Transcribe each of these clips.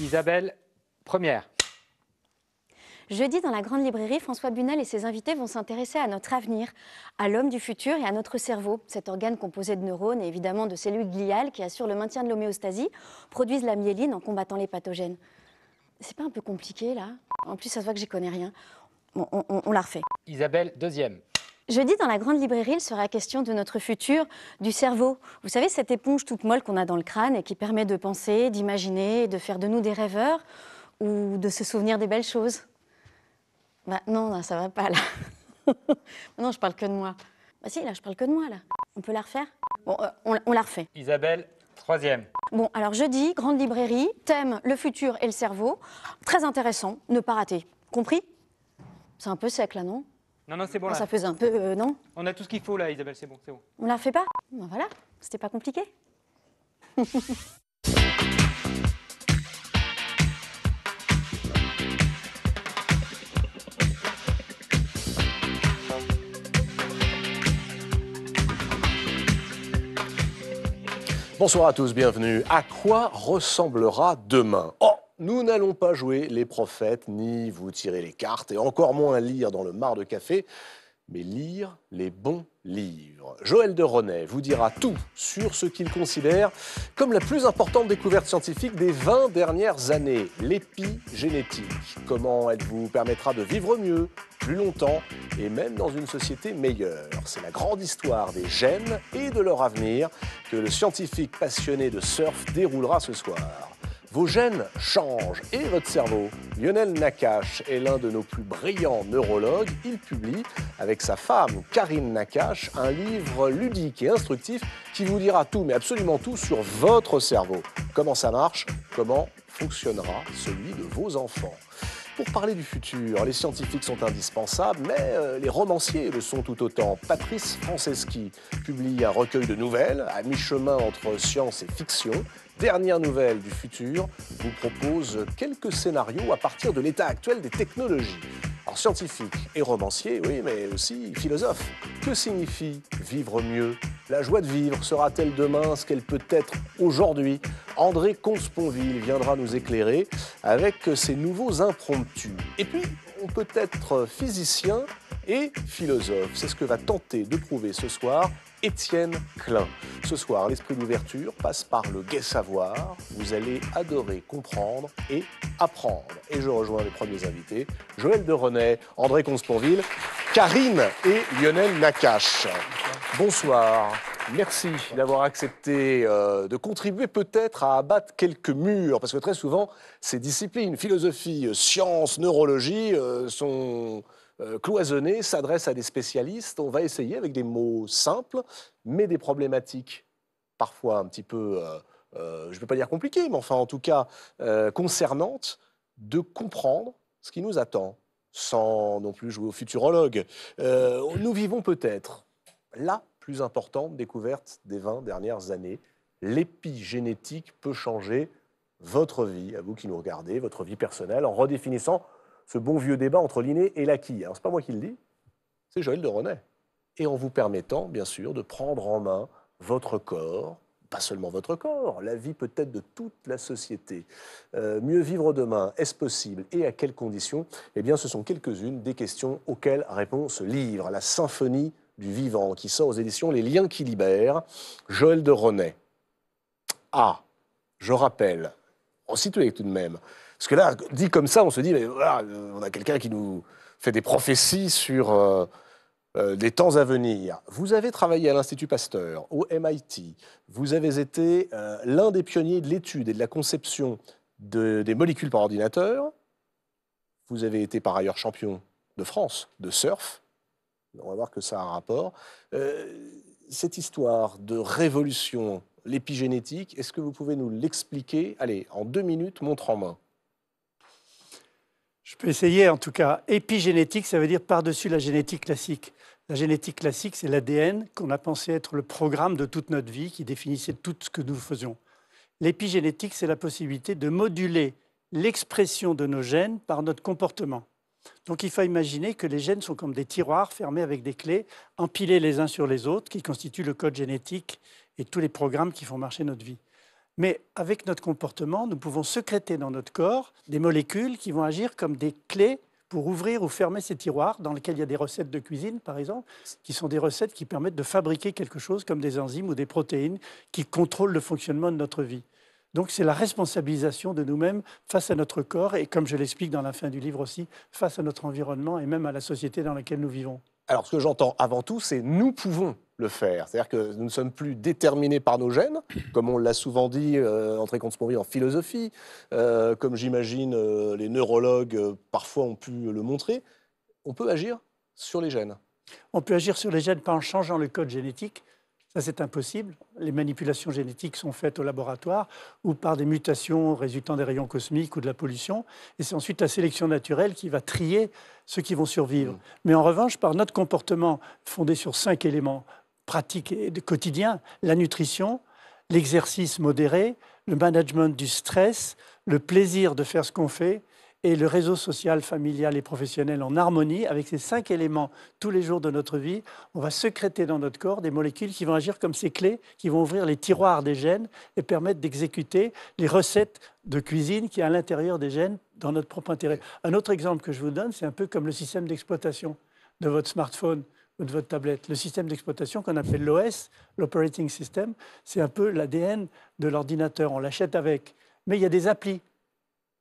Isabelle, première. Jeudi, dans la Grande Librairie, François Bunel et ses invités vont s'intéresser à notre avenir, à l'homme du futur et à notre cerveau. Cet organe composé de neurones et évidemment de cellules gliales qui assurent le maintien de l'homéostasie produisent la myéline en combattant les pathogènes. C'est pas un peu compliqué là En plus, ça se voit que j'y connais rien. on, on la refait. Isabelle, deuxième. Jeudi, dans la grande librairie, il sera question de notre futur, du cerveau. Vous savez, cette éponge toute molle qu'on a dans le crâne et qui permet de penser, d'imaginer, de faire de nous des rêveurs ou de se souvenir des belles choses. Bah non, ça va pas là. non, je parle que de moi. Bah si, là, je parle que de moi là. On peut la refaire Bon, euh, on, on la refait. Isabelle, Troisième. Bon, alors jeudi, grande librairie, thème le futur et le cerveau. Très intéressant, ne pas rater. Compris C'est un peu sec là, non non, non, c'est bon ah, là. Ça faisait un peu, euh, non On a tout ce qu'il faut là, Isabelle, c'est bon, c'est bon. On la fait pas ben, Voilà, c'était pas compliqué. Bonsoir à tous, bienvenue. À quoi ressemblera demain oh nous n'allons pas jouer les prophètes, ni vous tirer les cartes, et encore moins lire dans le mar de café, mais lire les bons livres. Joël de vous dira tout sur ce qu'il considère comme la plus importante découverte scientifique des 20 dernières années, l'épigénétique. Comment elle vous permettra de vivre mieux, plus longtemps et même dans une société meilleure. C'est la grande histoire des gènes et de leur avenir que le scientifique passionné de surf déroulera ce soir. Vos gènes changent et votre cerveau. Lionel Nakache est l'un de nos plus brillants neurologues. Il publie avec sa femme Karine Nakache un livre ludique et instructif qui vous dira tout, mais absolument tout, sur votre cerveau. Comment ça marche, comment fonctionnera celui de vos enfants. Pour parler du futur, les scientifiques sont indispensables, mais euh, les romanciers le sont tout autant. Patrice Franceschi publie un recueil de nouvelles à mi-chemin entre science et fiction Dernière nouvelle du futur vous propose quelques scénarios à partir de l'état actuel des technologies. Alors scientifique et romancier, oui, mais aussi philosophe. Que signifie vivre mieux La joie de vivre sera-t-elle demain ce qu'elle peut être aujourd'hui André Consponville viendra nous éclairer avec ses nouveaux impromptus. Et puis, on peut être physicien et philosophe. C'est ce que va tenter de prouver ce soir Étienne Klein. Ce soir, l'esprit d'ouverture passe par le gai savoir. Vous allez adorer comprendre et apprendre. Et je rejoins les premiers invités, Joël de René, André Consponville, Karine et Lionel Nakache. Bonsoir. Merci d'avoir accepté euh, de contribuer peut-être à abattre quelques murs, parce que très souvent, ces disciplines, philosophie, sciences, neurologie, euh, sont euh, Cloisonné, s'adresse à des spécialistes. On va essayer avec des mots simples, mais des problématiques parfois un petit peu, euh, euh, je ne veux pas dire compliquées, mais enfin en tout cas concernantes, de comprendre ce qui nous attend, sans non plus jouer au futurologue. nous vivons peut-être la plus importante découverte des 20 dernières années. L'épigénétique peut changer votre vie, à vous qui nous regardez, votre vie personnelle, en redéfinissant ce bon vieux débat entre l'inné et l'acquis. Alors, ce n'est pas moi qui le dis, c'est Joël de René. Et en vous permettant, bien sûr, de prendre en main votre corps, pas seulement votre corps, la vie peut-être de toute la société. Euh, mieux vivre demain, est-ce possible et à quelles conditions Eh bien, ce sont quelques-unes des questions auxquelles répond ce livre, La symphonie du vivant, qui sort aux éditions Les liens qui libèrent, Joël de René. Ah, je rappelle, situé tout de même, parce que là, dit comme ça, on se dit, mais euh, on a quelqu'un qui nous fait des prophéties sur les euh, euh, temps à venir. Vous avez travaillé à l'Institut Pasteur, au MIT. Vous avez été l'un des pionniers de l'étude et de la conception des molécules par ordinateur. Vous avez été par ailleurs champion de France de surf. On va voir que ça a un rapport. cette histoire de révolution l'épigénétique. Est-ce que vous pouvez nous l'expliquer Allez, en deux minutes, montre en main. Je peux essayer en tout cas. Épigénétique, ça veut dire par-dessus la génétique classique. La génétique classique, c'est l'ADN qu'on a pensé être le programme de toute notre vie qui définissait tout ce que nous faisions. L'épigénétique, c'est la possibilité de moduler l'expression de nos gènes par notre comportement. Donc il faut imaginer que les gènes sont comme des tiroirs fermés avec des clés, empilés les uns sur les autres, qui constituent le code génétique et tous les programmes qui font marcher notre vie. Mais avec notre comportement, nous pouvons secréter dans notre corps des molécules qui vont agir comme des clés pour ouvrir ou fermer ces tiroirs dans lesquels il y a des recettes de cuisine, par exemple, qui sont des recettes qui permettent de fabriquer quelque chose comme des enzymes ou des protéines qui contrôlent le fonctionnement de notre vie. Donc c'est la responsabilisation de nous-mêmes face à notre corps et, comme je l'explique dans la fin du livre aussi, face à notre environnement et même à la société dans laquelle nous vivons. Alors ce que j'entends avant tout, c'est nous pouvons faire. C'est-à-dire que nous ne sommes plus déterminés par nos gènes, comme on l'a souvent dit, euh, André en philosophie, euh, comme j'imagine euh, les neurologues euh, parfois ont pu le montrer. On peut agir sur les gènes. On peut agir sur les gènes, pas en changeant le code génétique. Ça, c'est impossible. Les manipulations génétiques sont faites au laboratoire ou par des mutations résultant des rayons cosmiques ou de la pollution. Et c'est ensuite la sélection naturelle qui va trier ceux qui vont survivre. Mm. Mais en revanche, par notre comportement fondé sur cinq éléments, pratiques quotidien, la nutrition, l'exercice modéré, le management du stress, le plaisir de faire ce qu'on fait et le réseau social, familial et professionnel en harmonie, avec ces cinq éléments tous les jours de notre vie, on va sécréter dans notre corps des molécules qui vont agir comme ces clés, qui vont ouvrir les tiroirs des gènes et permettre d'exécuter les recettes de cuisine qui est à l'intérieur des gènes dans notre propre intérêt. Un autre exemple que je vous donne, c'est un peu comme le système d'exploitation de votre smartphone ou de votre tablette. Le système d'exploitation qu'on appelle l'OS, l'Operating System, c'est un peu l'ADN de l'ordinateur. On l'achète avec. Mais il y a des applis.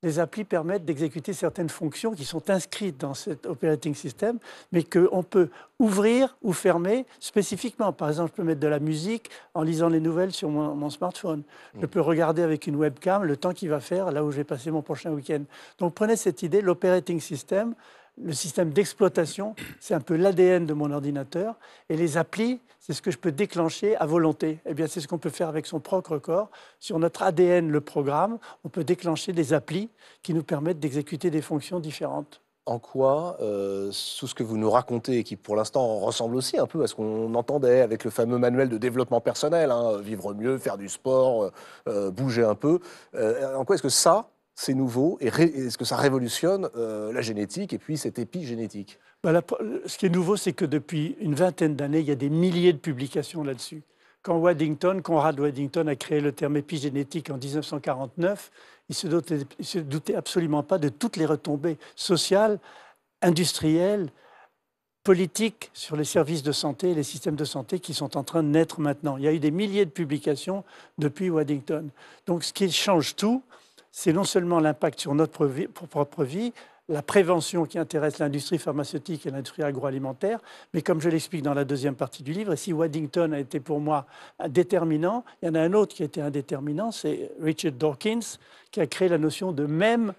Les applis permettent d'exécuter certaines fonctions qui sont inscrites dans cet operating system, mais qu'on peut ouvrir ou fermer spécifiquement. Par exemple, je peux mettre de la musique en lisant les nouvelles sur mon, smartphone. Je mm. peux regarder avec une webcam le temps qu'il va faire là où je vais passer mon prochain week-end. Donc prenez cette idée, l'operating system, le système d'exploitation, c'est un peu l'ADN de mon ordinateur. Et les applis, c'est ce que je peux déclencher à volonté. Eh bien, c'est ce qu'on peut faire avec son propre corps. Sur notre ADN, le programme, on peut déclencher des applis qui nous permettent d'exécuter des fonctions différentes. En quoi, euh, sous ce que vous nous racontez, qui pour l'instant ressemble aussi un peu à ce qu'on entendait avec le fameux manuel de développement personnel, hein, vivre mieux, faire du sport, euh, euh, bouger un peu, en quoi est-ce que ça, c'est nouveau et est-ce que ça révolutionne euh, la génétique et puis cette épigénétique bah, Ce qui est nouveau, c'est que depuis une vingtaine d'années, il y a des milliers de publications là-dessus. Quand Waddington, Conrad Waddington a créé le terme épigénétique en 1949, il ne se doutait, absolument pas de toutes les retombées sociales, industrielles, politiques sur les services de santé et les systèmes de santé qui sont en train de naître maintenant. Il y a eu des milliers de publications depuis Waddington. Donc ce qui change tout, c'est non seulement l'impact sur notre propre vie, la prévention qui intéresse l'industrie pharmaceutique et l'industrie agroalimentaire. Mais comme je l'explique dans la deuxième partie du livre, et si Waddington a été pour moi déterminant, il y en a un autre qui a été un déterminant, c'est Richard Dawkins, qui a créé la notion de même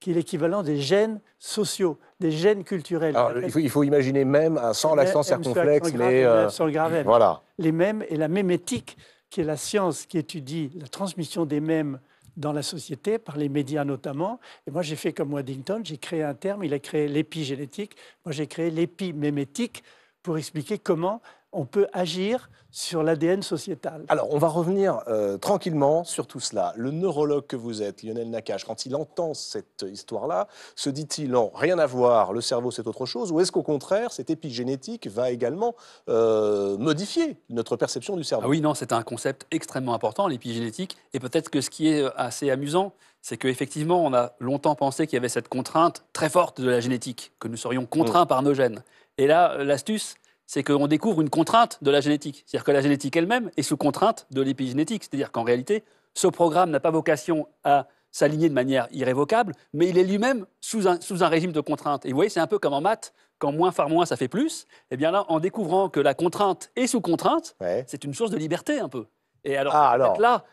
qui est l'équivalent des gènes sociaux, des gènes culturels. il, faut, imaginer même sans l'accent circonflexe, mais euh, grave, voilà. les mêmes et la mémétique, qui est la science qui étudie la transmission des mêmes dans la société, par les médias notamment. Et moi, j'ai fait comme Waddington, j'ai créé un terme, il a créé l'épigénétique, moi j'ai créé l'épimémétique pour expliquer comment on peut agir sur l'ADN sociétal. Alors, on va revenir euh, tranquillement sur tout cela. Le neurologue que vous êtes, Lionel Nakache, quand il entend cette histoire-là, se dit-il non, rien à voir, le cerveau c'est autre chose, ou est-ce qu'au contraire, cette épigénétique va également euh, modifier notre perception du cerveau ah Oui, non, c'est un concept extrêmement important, l'épigénétique, et peut-être que ce qui est euh, assez amusant, c'est qu'effectivement, on a longtemps pensé qu'il y avait cette contrainte très forte de la génétique, que nous serions contraints mm. par nos gènes. Et là, euh, l'astuce, c'est qu'on découvre une contrainte de la génétique. C'est-à-dire que la génétique elle-même est sous contrainte de l'épigénétique. C'est-à-dire qu'en réalité, ce programme n'a pas vocation à s'aligner de manière irrévocable, mais il est lui-même sous un, régime de contrainte. Et vous voyez, c'est un peu comme en maths, quand moins faire moins, ça fait plus. Et eh bien là, en découvrant que la contrainte est sous contrainte, c'est une source de liberté un peu. Et alors, ah, alors. là,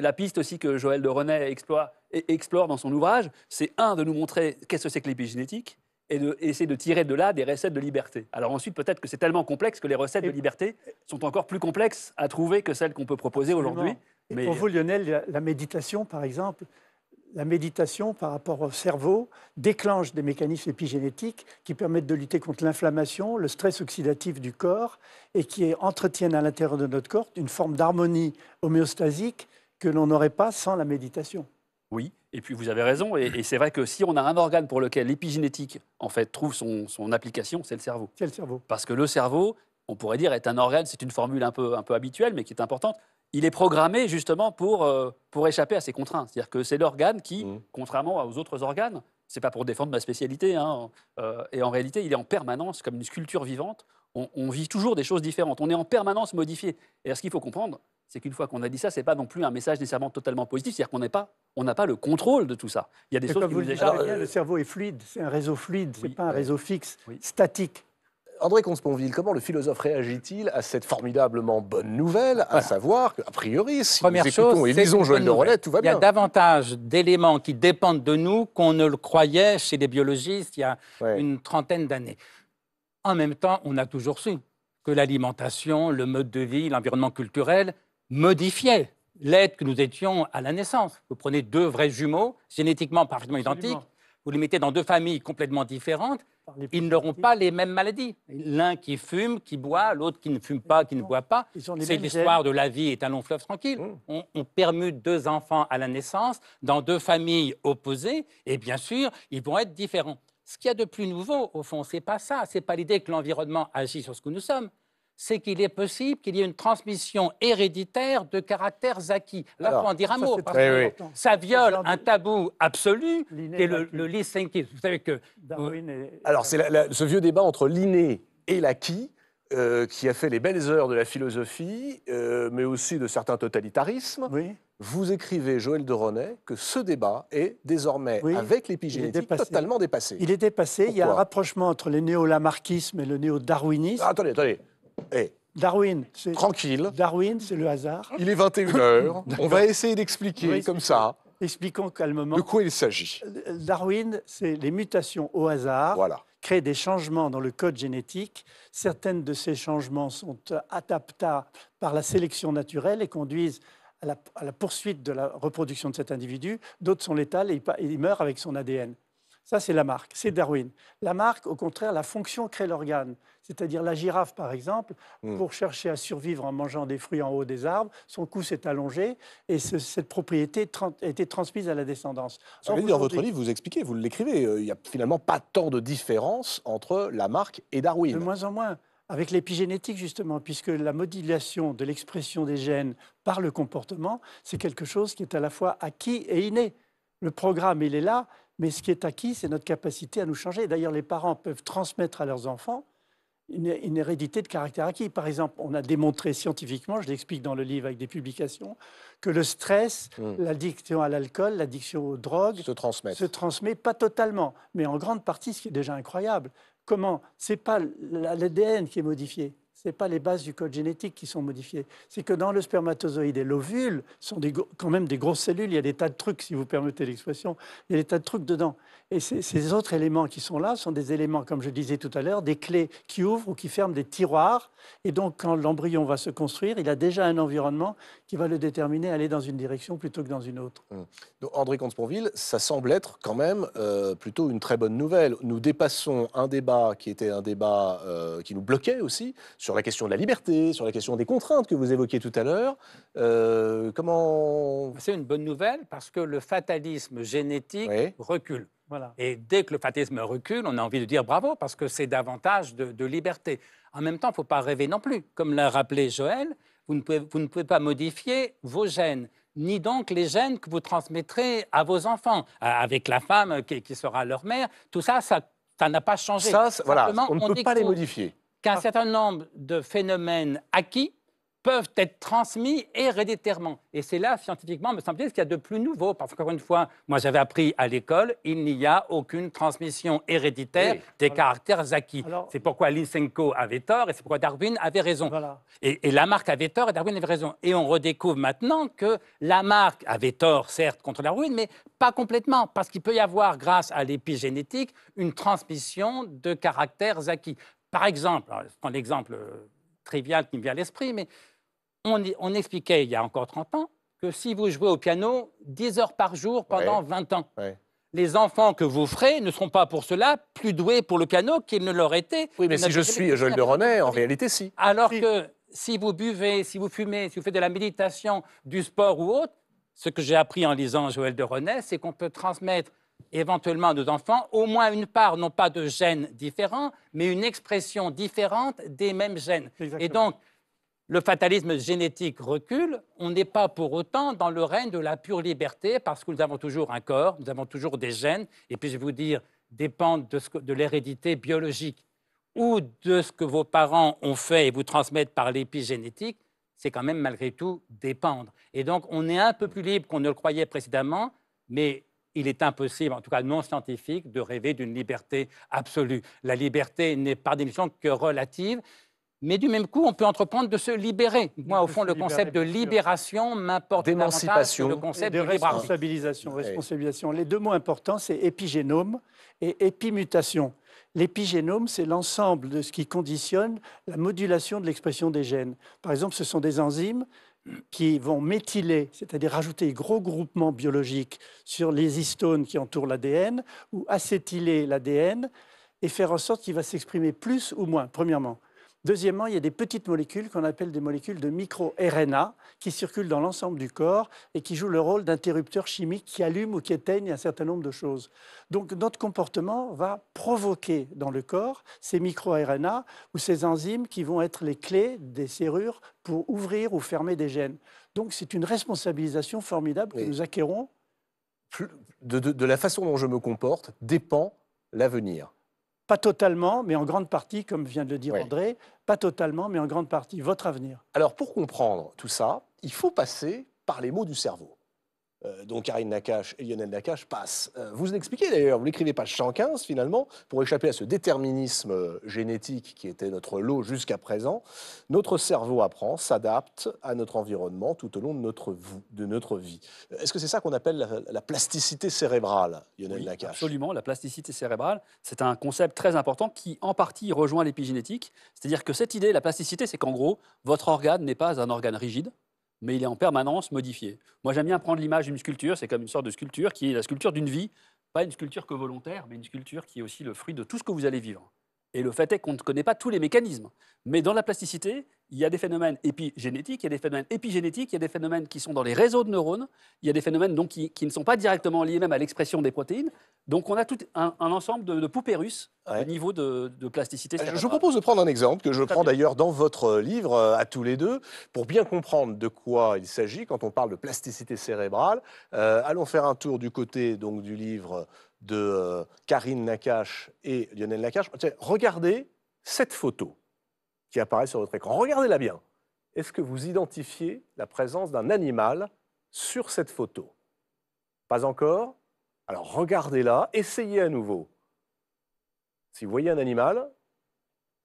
la piste aussi que Joël de René explore, dans son ouvrage, c'est un, de nous montrer qu'est-ce que c'est que l'épigénétique, et, de, essayer de tirer de là des recettes de liberté. Alors ensuite, peut-être que c'est tellement complexe que les recettes de liberté sont encore plus complexes à trouver que celles qu'on peut proposer aujourd'hui. Mais... Pour vous, Lionel, la méditation, par exemple, la méditation par rapport au cerveau déclenche des mécanismes épigénétiques qui permettent de lutter contre l'inflammation, le stress oxydatif du corps et qui entretiennent à l'intérieur de notre corps une forme d'harmonie homéostasique que l'on n'aurait pas sans la méditation. Oui, et puis vous avez raison, et, c'est vrai que si on a un organe pour lequel l'épigénétique en fait trouve son, application, c'est le cerveau. C'est le cerveau. Parce que le cerveau, on pourrait dire, est un organe, c'est une formule un peu habituelle, mais qui est importante, il est programmé justement pour, euh, pour échapper à ses contraintes. C'est-à-dire que c'est l'organe qui, mm. contrairement aux autres organes, c'est pas pour défendre ma spécialité, hein, euh, et en réalité, il est en permanence comme une sculpture vivante. On, vit toujours des choses différentes. On est en permanence modifié. Et ce qu'il faut comprendre, c'est qu'une fois qu'on a dit ça, c'est pas non plus un message nécessairement totalement positif. C'est-à-dire qu'on n'est pas, on n'a pas le contrôle de tout ça. Il y a des choses qui vous nous échappent. Le cerveau est fluide, c'est un réseau fluide, ce c'est pas un réseau fixe, statique. André Consponville, comment le philosophe réagit-il à cette formidablement bonne nouvelle, à savoir qu'a priori, si nous écoutons chose, et lisons tout va bien. Il y a davantage d'éléments qui dépendent de nous qu'on ne le croyait chez les biologistes il y a une trentaine d'années. En même temps, on a toujours su que l'alimentation, le mode de vie, l'environnement culturel modifiaient l'aide que nous étions à la naissance. Vous prenez deux vrais jumeaux, génétiquement parfaitement identiques, vous les mettez dans deux familles complètement différentes, ils n'auront pas les mêmes maladies. L'un qui fume, qui boit, l'autre qui ne fume pas, qui ne boit pas. C'est l'histoire de la vie est un long fleuve tranquille. Mmh. On, on, permute deux enfants à la naissance dans deux familles opposées, et bien sûr, ils vont être différents. Ce qu'il y a de plus nouveau, au fond, ce n'est pas ça. Ce n'est pas l'idée que l'environnement agit sur ce que nous sommes c'est qu'il est possible qu'il y ait une transmission héréditaire de caractères acquis. Là, Alors, en dire un mot, parce que ça viole un tabou absolu, qui est le, le Vous savez que... Alors, c'est ce vieux débat entre l'inné et l'acquis, euh, qui a fait les belles heures de la philosophie, euh, mais aussi de certains totalitarismes. Vous écrivez, Joël de que ce débat est désormais, avec l'épigénétique, totalement dépassé. Il est dépassé. il y a un rapprochement entre le néo lamarquisme et le néo-darwinisme. Ah, attendez, attendez. Eh, Darwin, c'est. Tranquille. Darwin, c'est le hasard. Il est 21h. On va essayer d'expliquer comme ça. Expliquons calmement. De quoi il s'agit Darwin, c'est les mutations au hasard. Voilà. Créent des changements dans le code génétique. Certaines de ces changements sont adaptés par la sélection naturelle et conduisent à la, poursuite de la reproduction de cet individu. D'autres sont létales et il meurt avec son ADN. Ça, c'est la marque, c'est Darwin. La marque, au contraire, la fonction crée l'organe. C'est-à-dire la girafe, par exemple, hmm. pour chercher à survivre en mangeant des fruits en haut des arbres, son cou s'est allongé et cette propriété a été transmise à la descendance. dans votre livre, vous expliquez, vous l'écrivez, euh, il n'y a finalement pas tant de différence entre la marque et Darwin. De moins en moins avec l'épigénétique justement, puisque la modulation de l'expression des gènes par le comportement, c'est quelque chose qui est à la fois acquis et inné. Le programme, il est là, mais ce qui est acquis, c'est notre capacité à nous changer. D'ailleurs, les parents peuvent transmettre à leurs enfants une, hérédité de caractère acquis. Par exemple, on a démontré scientifiquement, je l'explique dans le livre avec des publications, que le stress, hmm. l'addiction à l'alcool, l'addiction aux drogues se, se transmet pas totalement, mais en grande partie, ce qui est déjà incroyable. Comment C'est pas l'ADN qui est modifié, ce n'est pas les bases du code génétique qui sont modifiées. C'est que dans le spermatozoïde et l'ovule sont quand même des grosses cellules. Il y a des tas de trucs, si vous permettez l'expression. Il y a des tas de trucs dedans. Et ces autres éléments qui sont là sont des éléments, comme je disais tout à l'heure, des clés qui ouvrent ou qui ferment des tiroirs. Et donc, quand l'embryon va se construire, il a déjà un environnement qui va le déterminer à aller dans une direction plutôt que dans une autre. Hum. André Comte-Sponville, ça semble être quand même euh, plutôt une très bonne nouvelle. Nous dépassons un débat qui était un débat euh, qui nous bloquait aussi sur la question de la liberté, sur la question des contraintes que vous évoquiez tout à l'heure. Euh, comment bah, C'est une bonne nouvelle parce que le fatalisme génétique recule. Voilà. Et dès que le fatalisme recule, on a envie de dire bravo parce que c'est davantage de, de liberté. En même temps, il ne faut pas rêver non plus. Comme l'a rappelé Joël, vous ne, pouvez, pas modifier vos gènes ni donc les gènes que vous transmettrez à vos enfants, euh, avec la femme qui, sera leur mère. Tout ça, ça n'a pas changé. Ça, on ne peut pas les modifier. Qu'un certain nombre de phénomènes acquis peuvent être transmis héréditairement. Et c'est là, scientifiquement, me semble-t-il, ce qu'il y a de plus nouveau. Parce qu'encore une fois, moi j'avais appris à l'école, il n'y a aucune transmission héréditaire des caractères acquis. C'est pourquoi Lysenko avait tort et c'est pourquoi Darwin avait raison. Et, et, Lamarck avait tort et Darwin avait raison. Et on redécouvre maintenant que Lamarck avait tort, certes, contre Darwin, mais pas complètement. Parce qu'il peut y avoir, grâce à l'épigénétique, une transmission de caractères acquis. Par exemple, je prends l'exemple euh, trivial qui me vient à l'esprit, mais on, expliquait il y a encore 30 ans que si vous jouez au piano 10 heures par jour pendant 20 ans, les enfants que vous ferez ne seront pas pour cela plus doués pour le piano qu'ils ne l'auraient été. Oui, mais si je suis Joël de René, en réalité, si. Alors que si vous buvez, si vous fumez, si vous faites de la méditation, du sport ou autre, ce que j'ai appris en lisant Joël de René, c'est qu'on peut transmettre éventuellement à nos enfants au moins une part, non pas de gènes différents, mais une expression différente des mêmes gènes. Et donc, le fatalisme génétique recule, on n'est pas pour autant dans le règne de la pure liberté parce que nous avons toujours un corps, nous avons toujours des gènes, et puis je vais vous dire, dépendre de, de l'hérédité biologique ou de ce que vos parents ont fait et vous transmettent par l'épigénétique, c'est quand même malgré tout dépendre. Et donc on est un peu plus libre qu'on ne le croyait précédemment, mais il est impossible, en tout cas non scientifique, de rêver d'une liberté absolue. La liberté n'est par définition que relative. Mais du même coup, on peut entreprendre de se libérer. Moi, au fond, le concept de libération m'importe davantage que le concept de, responsabilisation. Les deux mots importants, c'est épigénome et épimutation. L'épigénome, c'est l'ensemble de ce qui conditionne la modulation de l'expression des gènes. Par exemple, ce sont des enzymes qui vont méthyler, c'est-à-dire rajouter gros groupements biologiques sur les histones qui entourent l'ADN ou acétyler l'ADN et faire en sorte qu'il va s'exprimer plus ou moins, premièrement. Deuxièmement, il y a des petites molécules qu'on appelle des molécules de micro-RNA qui circulent dans l'ensemble du corps et qui jouent le rôle d'interrupteurs chimiques qui allument ou qui éteignent un certain nombre de choses. Donc notre comportement va provoquer dans le corps ces micro-RNA ou ces enzymes qui vont être les clés des serrures pour ouvrir ou fermer des gènes. Donc c'est une responsabilisation formidable que nous acquérons. de la façon dont je me comporte dépend l'avenir. Pas totalement, mais en grande partie, comme vient de le dire André, pas totalement, mais en grande partie, votre avenir. Alors pour comprendre tout ça, il faut passer par les mots du cerveau. Euh, donc, Karine Nakache et Lionel Nakache passent. Euh, vous expliquez d'ailleurs, vous l'écrivez page 115 finalement, pour échapper à ce déterminisme euh, génétique qui était notre lot jusqu'à présent, notre cerveau apprend, s'adapte à notre environnement tout au long de notre, vie. Est-ce que c'est ça qu'on appelle la, plasticité cérébrale, Lionel oui, Absolument, la plasticité cérébrale, c'est un concept très important qui en partie rejoint l'épigénétique, c'est-à-dire que cette idée, la plasticité, c'est qu'en gros, votre organe n'est pas un organe rigide, mais il est en permanence modifié. Moi, j'aime bien prendre l'image d'une sculpture, c'est comme une sorte de sculpture qui est la sculpture d'une vie, pas une sculpture que volontaire, mais une sculpture qui est aussi le fruit de tout ce que vous allez vivre. Et le fait est qu'on ne connaît pas tous les mécanismes. Mais dans la plasticité, il y a des phénomènes épigénétiques, il y a des phénomènes épigénétiques, il y a des phénomènes qui sont dans les réseaux de neurones, il y a des phénomènes donc qui, ne sont pas directement liés même à l'expression des protéines. Donc on a tout un, ensemble de, de, poupées russes niveau de, de plasticité. Je, vous propose de prendre un exemple que je prends d'ailleurs dans votre livre euh, à tous les deux pour bien comprendre de quoi il s'agit quand on parle de plasticité cérébrale. Euh, allons faire un tour du côté donc du livre de euh, Karine Nakache et Lionel Nakache. Regardez cette photo qui apparaît sur votre écran. Regardez-la bien. Est-ce que vous identifiez la présence d'un animal sur cette photo Pas encore Alors regardez-la, essayez à nouveau. Si vous voyez un animal,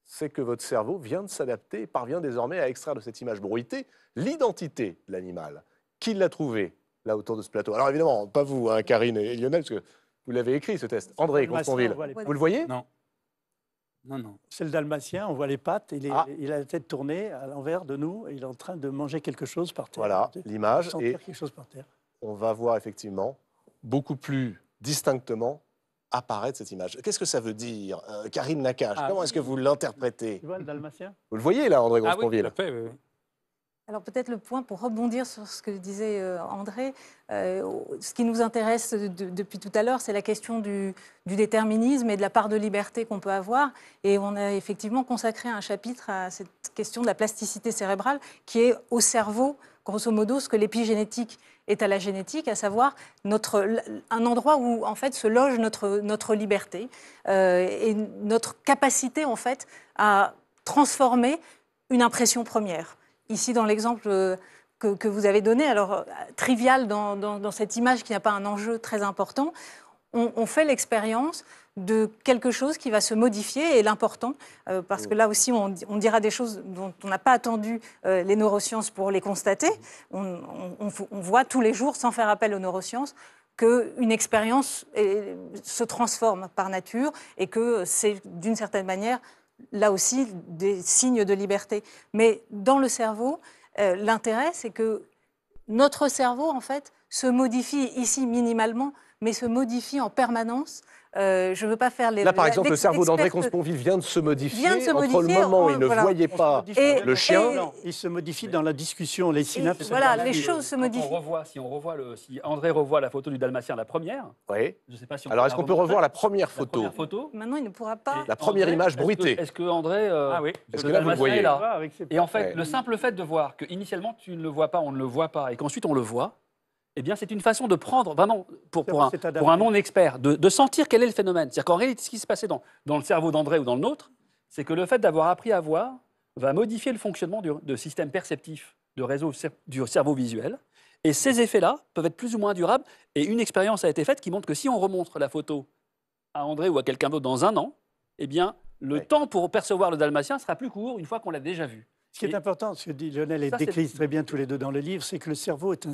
c'est que votre cerveau vient de s'adapter et parvient désormais à extraire de cette image bruitée l'identité de l'animal. Qui l'a trouvé là autour de ce plateau Alors évidemment, pas vous, hein, Karine et Lionel, parce que vous l'avez écrit ce test. André vous le voyez Non. Non, non. C'est le dalmatien, on voit les pattes, il, ah. a la tête tournée à l'envers de nous, et il est en train de manger quelque chose par terre. Voilà, l'image. On va voir effectivement beaucoup plus distinctement apparaître cette image. Qu'est-ce que ça veut dire, euh, Karine Nakache ah. Comment est-ce que vous l'interprétez le dalmatien Vous le voyez là, André ah Grosconville alors peut-être le point pour rebondir sur ce que disait euh, André, euh, ce qui nous intéresse depuis tout à l'heure, c'est la question du, déterminisme et de la part de liberté qu'on peut avoir. Et on a effectivement consacré un chapitre à cette question de la plasticité cérébrale qui est au cerveau, grosso modo, ce que l'épigénétique est à la génétique, à savoir notre, un endroit où en fait se loge notre, notre liberté euh, et notre capacité en fait à transformer une impression première ici dans l'exemple euh, que, vous avez donné, alors euh, trivial dans, cette image qui n'a pas un enjeu très important, on, fait l'expérience de quelque chose qui va se modifier et l'important, euh, parce que là aussi on, dira des choses dont on n'a pas attendu les neurosciences pour les constater. On, on, voit tous les jours, sans faire appel aux neurosciences, qu'une expérience se transforme par nature et que c'est d'une certaine manière là aussi des signes de liberté. Mais dans le cerveau, euh, l'intérêt, c'est que notre cerveau, en fait, se modifie ici minimalement, mais se modifie en permanence euh, je ne veux pas faire les. Là, par exemple, le cerveau d'André Consponville vient de se modifier. entre le moment où il ne voyait pas le chien. il se modifie dans la discussion, les synapses. Voilà, les choses euh, se modifient. On revoit, si, on revoit si André revoit la photo du Dalmatien, la première. Oui. Alors, est-ce qu'on peut revoir la première photo, la première photo Maintenant, il ne pourra pas. La première image bruitée. Est-ce que, André. Euh, ah oui. Est-ce que là, vous voyez ah Et en fait, le simple fait de voir qu'initialement, tu ne le vois pas, on ne le voit pas, et qu'ensuite, on le voit, eh bien, c'est une façon de prendre, vraiment, pour, un, non-expert, de, sentir quel est le phénomène. C'est-à-dire qu'en réalité, ce qui se passait dans, le cerveau d'André ou dans le nôtre, c'est que le fait d'avoir appris à voir va modifier le fonctionnement du, de système perceptif, de réseau du cerveau visuel. Et ces effets-là peuvent être plus ou moins durables. Et une expérience a été faite qui montre que si on remontre la photo à André ou à quelqu'un d'autre dans un an, eh bien, le temps pour percevoir le dalmatien sera plus court une fois qu'on l'a déjà vu. Ce qui est important, ce que dit Lionel et décrit très bien tous les deux dans le livre, c'est que le cerveau est un,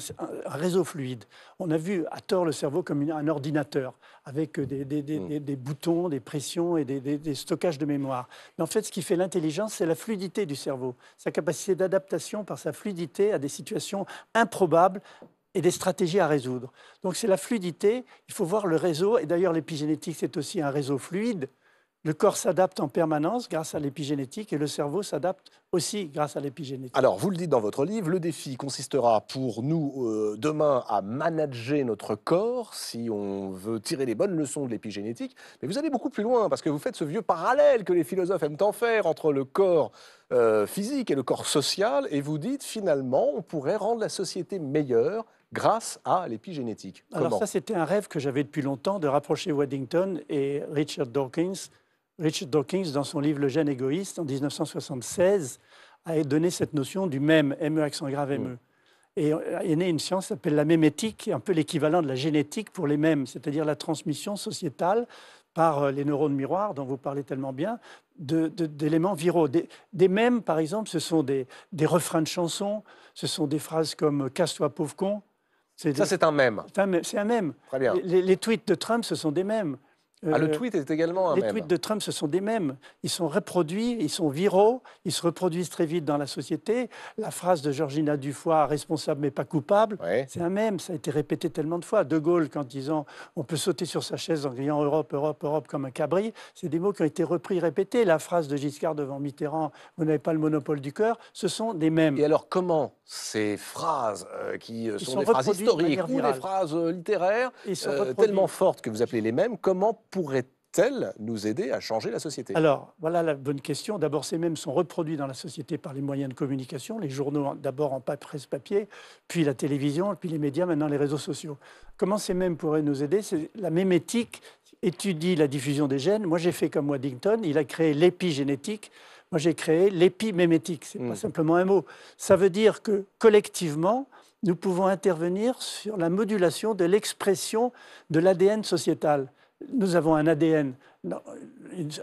réseau fluide. On a vu à tort le cerveau comme un ordinateur, avec mm. des, des, boutons, des pressions et des, stockages de mémoire. Mais en fait, ce qui fait l'intelligence, c'est la fluidité du cerveau, sa capacité d'adaptation par sa fluidité à des situations improbables et des stratégies à résoudre. Donc c'est la fluidité, il faut voir le réseau, et d'ailleurs l'épigénétique, c'est aussi un réseau fluide le corps s'adapte en permanence grâce à l'épigénétique et le cerveau s'adapte aussi grâce à l'épigénétique. Alors, vous le dites dans votre livre, le défi consistera pour nous euh, demain à manager notre corps si on veut tirer les bonnes leçons de l'épigénétique. Mais vous allez beaucoup plus loin parce que vous faites ce vieux parallèle que les philosophes aiment tant faire entre le corps euh, physique et le corps social et vous dites finalement on pourrait rendre la société meilleure grâce à l'épigénétique. Alors ça, c'était un rêve que j'avais depuis longtemps de rapprocher Waddington et Richard Dawkins Richard Dawkins, dans son livre Le gène égoïste, en 1976, a donné cette notion du même, ME accent grave ME. Mm. Et est euh, née une science qui s'appelle la mémétique, un peu l'équivalent de la génétique pour les mêmes, c'est-à-dire la transmission sociétale par euh, les neurones miroirs dont vous parlez tellement bien, d'éléments viraux. Des, mêmes, par exemple, ce sont des, refrains de chansons, ce sont des phrases comme euh, Casse-toi, pauvre con. Ça, c'est un mème. C'est un, même. Très bien. Les, tweets de Trump, ce sont des mêmes. Ah, le euh, tweet est également un Les tweets de Trump, ce sont des mêmes. Ils sont reproduits, ils sont viraux, ils se reproduisent très vite dans la société. La phrase de Georgina Dufoy, responsable mais pas coupable, c'est un même. Ça a été répété tellement de fois. De Gaulle, quand disant on peut sauter sur sa chaise en criant Europe, Europe, Europe comme un cabri, c'est des mots qui ont été repris, répétés. La phrase de Giscard devant Mitterrand, vous n'avez pas le monopole du cœur, ce sont des mêmes. Et alors, comment ces phrases euh, qui euh, sont, des phrases historiques ou des phrases littéraires, tellement fortes que vous appelez les mêmes, comment pourrait-elle nous aider à changer la société Alors, voilà la bonne question. D'abord, ces mêmes sont reproduits dans la société par les moyens de communication, les journaux d'abord en presse papier, puis la télévision, puis les médias, maintenant les réseaux sociaux. Comment ces mêmes pourraient nous aider C'est la mémétique étudie la diffusion des gènes. Moi, j'ai fait comme Waddington, il a créé l'épigénétique. Moi, j'ai créé l'épimémétique. C'est pas hmm. simplement un mot. Ça veut dire que collectivement, nous pouvons intervenir sur la modulation de l'expression de l'ADN sociétal. Nous avons un ADN.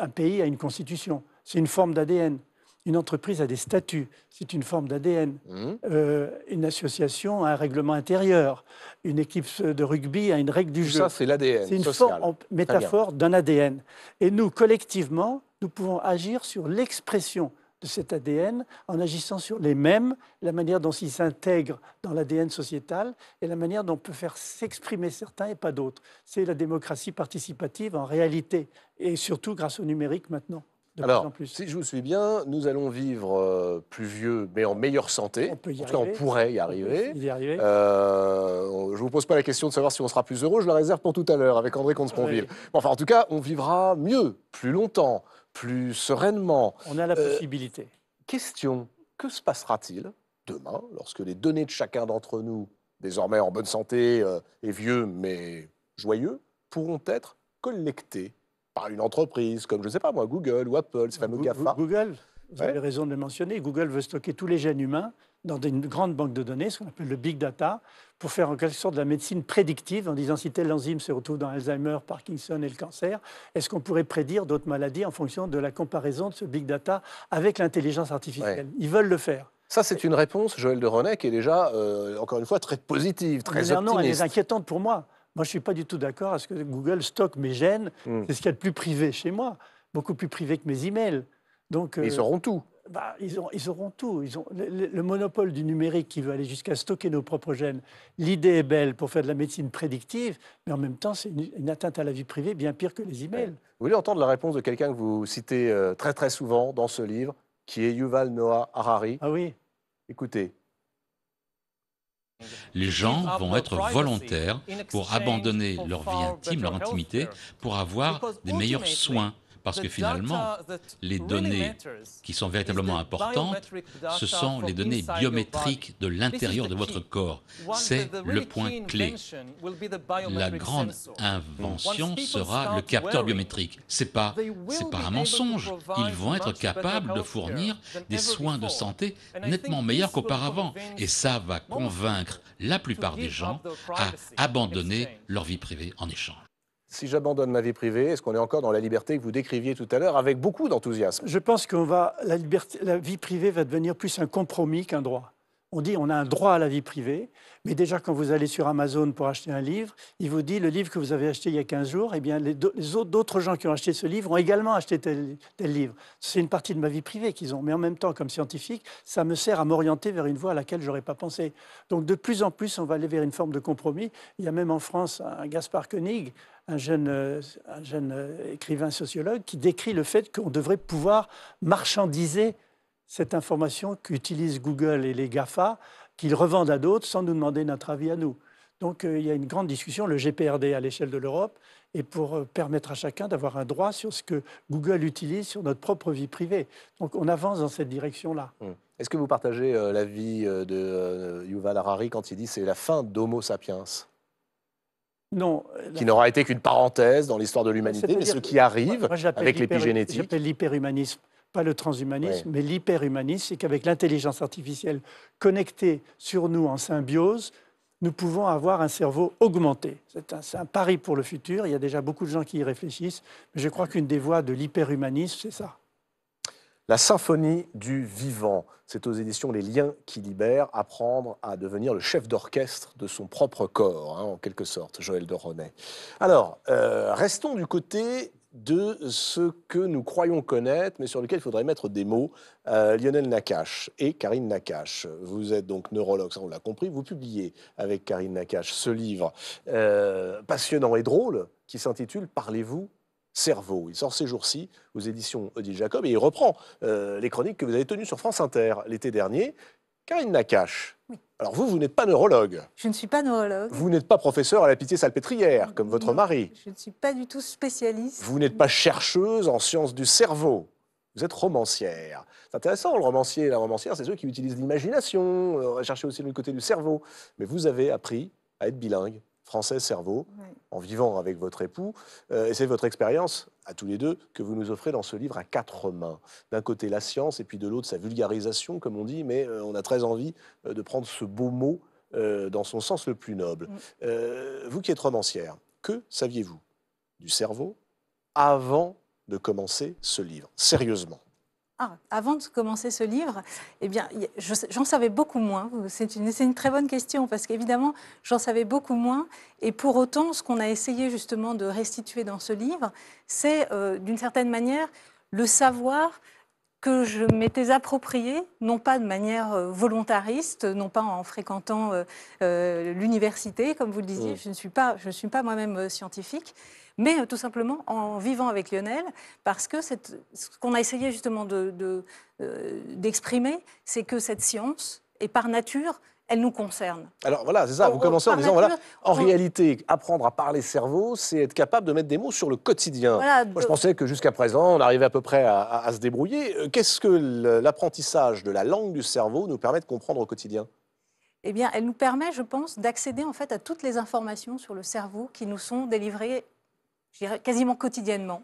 Un pays a une constitution. C'est une forme d'ADN. Une entreprise a des statuts, c'est une forme d'ADN. Mmh. Euh, une association a un règlement intérieur. Une équipe de rugby a une règle du jeu. Ça, c'est l'ADN. C'est une métaphore d'un ADN. Et nous, collectivement, nous pouvons agir sur l'expression de cet ADN en agissant sur les mêmes, la manière dont ils s'intègrent dans l'ADN sociétal et la manière dont on peut faire s'exprimer certains et pas d'autres. C'est la démocratie participative en réalité, et surtout grâce au numérique maintenant. Alors, si je vous suis bien, nous allons vivre euh, plus vieux, mais en meilleure santé. On, en tout on pourrait y arriver. Euh, je ne vous pose pas la question de savoir si on sera plus heureux, je la réserve pour tout à l'heure avec André Comte-Sponville. enfin, en tout cas, on vivra mieux, plus longtemps, plus sereinement. On a la euh, possibilité. question, que se passera-t-il demain lorsque les données de chacun d'entre nous, désormais en bonne santé euh, et vieux mais joyeux, pourront être collectées par une entreprise comme, je ne sais pas moi, Google ou Apple, ces fameux Google, GAFA Google, vous avez raison de le mentionner, Google veut stocker tous les gènes humains dans une grande banque de données, ce qu'on appelle le big data, pour faire en quelque sorte de la médecine prédictive en disant si tel enzyme se retrouve dans Alzheimer, Parkinson et le cancer, est-ce qu'on pourrait prédire d'autres maladies en fonction de la comparaison de ce big data avec l'intelligence artificielle Ils veulent le faire. Ça, c'est une réponse, Joël de René, qui est déjà, euh, encore une fois, très positive, très optimiste. Non, elle est inquiétante pour moi. Moi, je ne suis pas du tout d'accord à ce que Google stocke mes gènes. Hmm. C'est ce qu'il y a de plus privé chez moi, beaucoup plus privé que mes emails. Donc, Ils euh, sauront tout. Bah, ils, auront tout. Ils ont, le, monopole du numérique qui veut aller jusqu'à stocker nos propres gènes, l'idée est belle pour faire de la médecine prédictive, mais en même temps, c'est une, atteinte à la vie privée bien pire que les emails. Vous voulez entendre la réponse de quelqu'un que vous citez euh, très très souvent dans ce livre, qui est Yuval Noah Harari Ah oui Écoutez. Les gens vont être volontaires pour abandonner leur vie intime, leur intimité, pour avoir des meilleurs soins parce que finalement, les données qui sont véritablement importantes, ce sont les données biométriques de l'intérieur de votre corps. C'est le point clé. La grande invention sera le capteur biométrique. C'est pas, c'est pas un mensonge. Ils vont être capables de fournir des soins de santé nettement meilleurs qu'auparavant. Et ça va convaincre la plupart des gens à abandonner leur vie privée en échange si j'abandonne ma vie privée, est-ce qu'on est encore dans la liberté que vous décriviez tout à l'heure avec beaucoup d'enthousiasme Je pense que la, la vie privée va devenir plus un compromis qu'un droit on dit on a un droit à la vie privée, mais déjà quand vous allez sur Amazon pour acheter un livre, il vous dit le livre que vous avez acheté il y a 15 jours, et eh bien les, d'autres gens qui ont acheté ce livre ont également acheté tel, tel livre. C'est une partie de ma vie privée qu'ils ont, mais en même temps comme scientifique, ça me sert à m'orienter vers une voie à laquelle je n'aurais pas pensé. Donc de plus en plus, on va aller vers une forme de compromis. Il y a même en France un Gaspard Koenig, un jeune, euh, un jeune euh, écrivain sociologue, qui décrit le fait qu'on devrait pouvoir marchandiser cette information qu'utilisent Google et les GAFA, qu'ils revendent à d'autres sans nous demander notre avis à nous. Donc euh, il y a une grande discussion, le GPRD à l'échelle de l'Europe, et pour euh, permettre à chacun d'avoir un droit sur ce que Google utilise sur notre propre vie privée. Donc on avance dans cette direction-là. Hum. Est-ce que vous partagez euh, l'avis de Yuval Harari quand il dit c'est la fin d'Homo sapiens non. Qui n'aura été qu'une parenthèse dans l'histoire de l'humanité, mais ce qui arrive avec l'épigénétique. J'appelle l'hyperhumanisme pas le transhumanisme, mais l'hyperhumanisme, c'est qu'avec l'intelligence artificielle connectée sur nous en symbiose, nous pouvons avoir un cerveau augmenté. C'est un, pari pour le futur. Il y a déjà beaucoup de gens qui y réfléchissent. Mais je crois qu'une des voies de l'hyperhumanisme, c'est ça. La symphonie du vivant, c'est aux éditions Les Liens qui libèrent, apprendre à devenir le chef d'orchestre de son propre corps, hein, en quelque sorte, Joël de Ronet. Alors, euh, restons du côté de ce que nous croyons connaître, mais sur lequel il faudrait mettre des mots. Euh, Lionel Nakache et Karine Nakache, vous êtes donc neurologue, ça on l'a compris, vous publiez avec Karine Nakache ce livre euh, passionnant et drôle qui s'intitule Parlez-vous Cerveau. Il sort ces jours-ci aux éditions Odile Jacob et il reprend euh, les chroniques que vous avez tenues sur France Inter l'été dernier. Karine Nakache, alors vous, vous n'êtes pas neurologue. Je ne suis pas neurologue. Vous n'êtes pas professeur à la pitié salpêtrière, comme votre mari. Je ne suis pas du tout spécialiste. Vous n'êtes pas chercheuse en sciences du cerveau. Vous êtes romancière. C'est intéressant, le romancier et la romancière, c'est ceux qui utilisent l'imagination, euh, chercher aussi le côté du cerveau. Mais vous avez appris à être bilingue, français cerveau, en vivant avec votre époux. Euh, et c'est votre expérience à tous les deux, que vous nous offrez dans ce livre à quatre mains. D'un côté la science et puis de l'autre sa vulgarisation, comme on dit, mais euh, on a très envie euh, de prendre ce beau mot euh, dans son sens le plus noble. Mm. vous qui êtes romancière, que saviez-vous du cerveau avant de commencer ce livre Sérieusement ah, avant de commencer ce livre, eh bien, j'en savais beaucoup moins. C'est une, très bonne question parce qu'évidemment, j'en savais beaucoup moins. Et pour autant, ce qu'on a essayé justement de restituer dans ce livre, c'est euh, d'une certaine manière le savoir que je m'étais approprié, non pas de manière euh, volontariste, non pas en fréquentant euh, l'université, comme vous le disiez, mm. je ne suis pas, je ne suis pas moi-même scientifique, mais euh, tout simplement en vivant avec Lionel, parce que ce qu'on a essayé justement d'exprimer, de, de, euh, c'est que cette science et par nature elle nous concerne. Alors voilà, c'est ça, vous oh, oh, commencez en disant, voilà, en réalité, apprendre à parler cerveau, c'est être capable de mettre des mots sur le quotidien. Moi, je pensais que jusqu'à présent, on arrivait à peu près à, se débrouiller. Euh, qu'est-ce que l'apprentissage de la langue du cerveau nous permet de comprendre au quotidien eh bien, elle nous permet, je pense, d'accéder en fait à toutes les informations sur le cerveau qui nous sont délivrées quasiment quotidiennement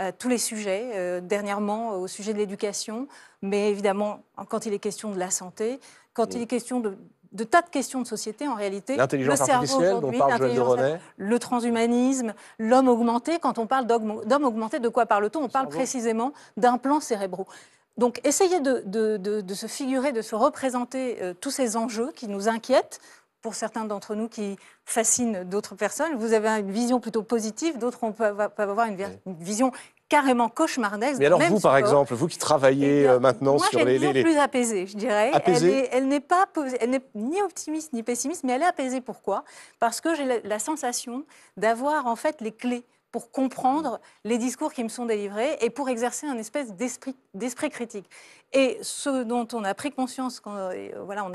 euh, tous les sujets, euh, dernièrement euh, au sujet de l'éducation, mais évidemment quand il est question de la santé, quand il mm. est question de, tas de questions de société en réalité. L'intelligence artificielle dont parle Le transhumanisme, l'homme augmenté. Quand on parle d'homme augmenté, de quoi parle-t-on On parle précisément d'implants cérébraux. Donc essayez de, se figurer, de se représenter tous ces enjeux qui nous inquiètent pour certains d'entre nous qui fascinent d'autres personnes. Vous avez une vision plutôt positive, d'autres peuvent avoir une, vision carrément cauchemardesque. Mais alors vous, par exemple, vous qui travaillez eh euh, maintenant sur les... Moi, les... plus apaisée, je dirais. Apaisée. Elle n'est pas, elle n'est ni optimiste ni pessimiste, mais elle est apaisée. Pourquoi Parce que j'ai la, sensation d'avoir en fait les clés pour comprendre les discours qui me sont délivrés et pour exercer un espèce d'esprit critique. Et ce dont on a pris conscience quand euh, voilà,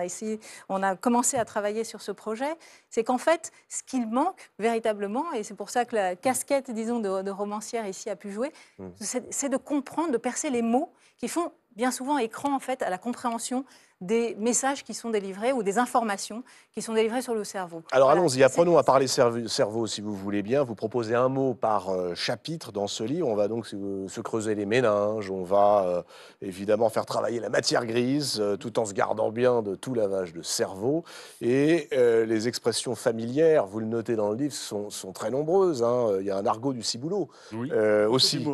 on a commencé à travailler sur ce projet, c'est qu'en fait, ce qu'il manque véritablement, et c'est pour ça que la casquette, disons, de, romancière ici a pu jouer, mmh. c'est de comprendre, de percer les mots qui font bien souvent écran en fait à la compréhension des messages qui sont délivrés ou des informations qui sont délivrées sur le cerveau. Alors allons-y, apprenons à parler cerveau, si vous voulez bien. Vous proposez un mot par euh, chapitre dans ce livre. On va donc se creuser les méninges, on va euh, évidemment faire travailler la matière grise euh, tout en se gardant bien de tout lavage de cerveau. Et les expressions familières, vous le notez dans le livre, sont, très nombreuses. Hein. Il y a un argot du ciboulot oui. aussi.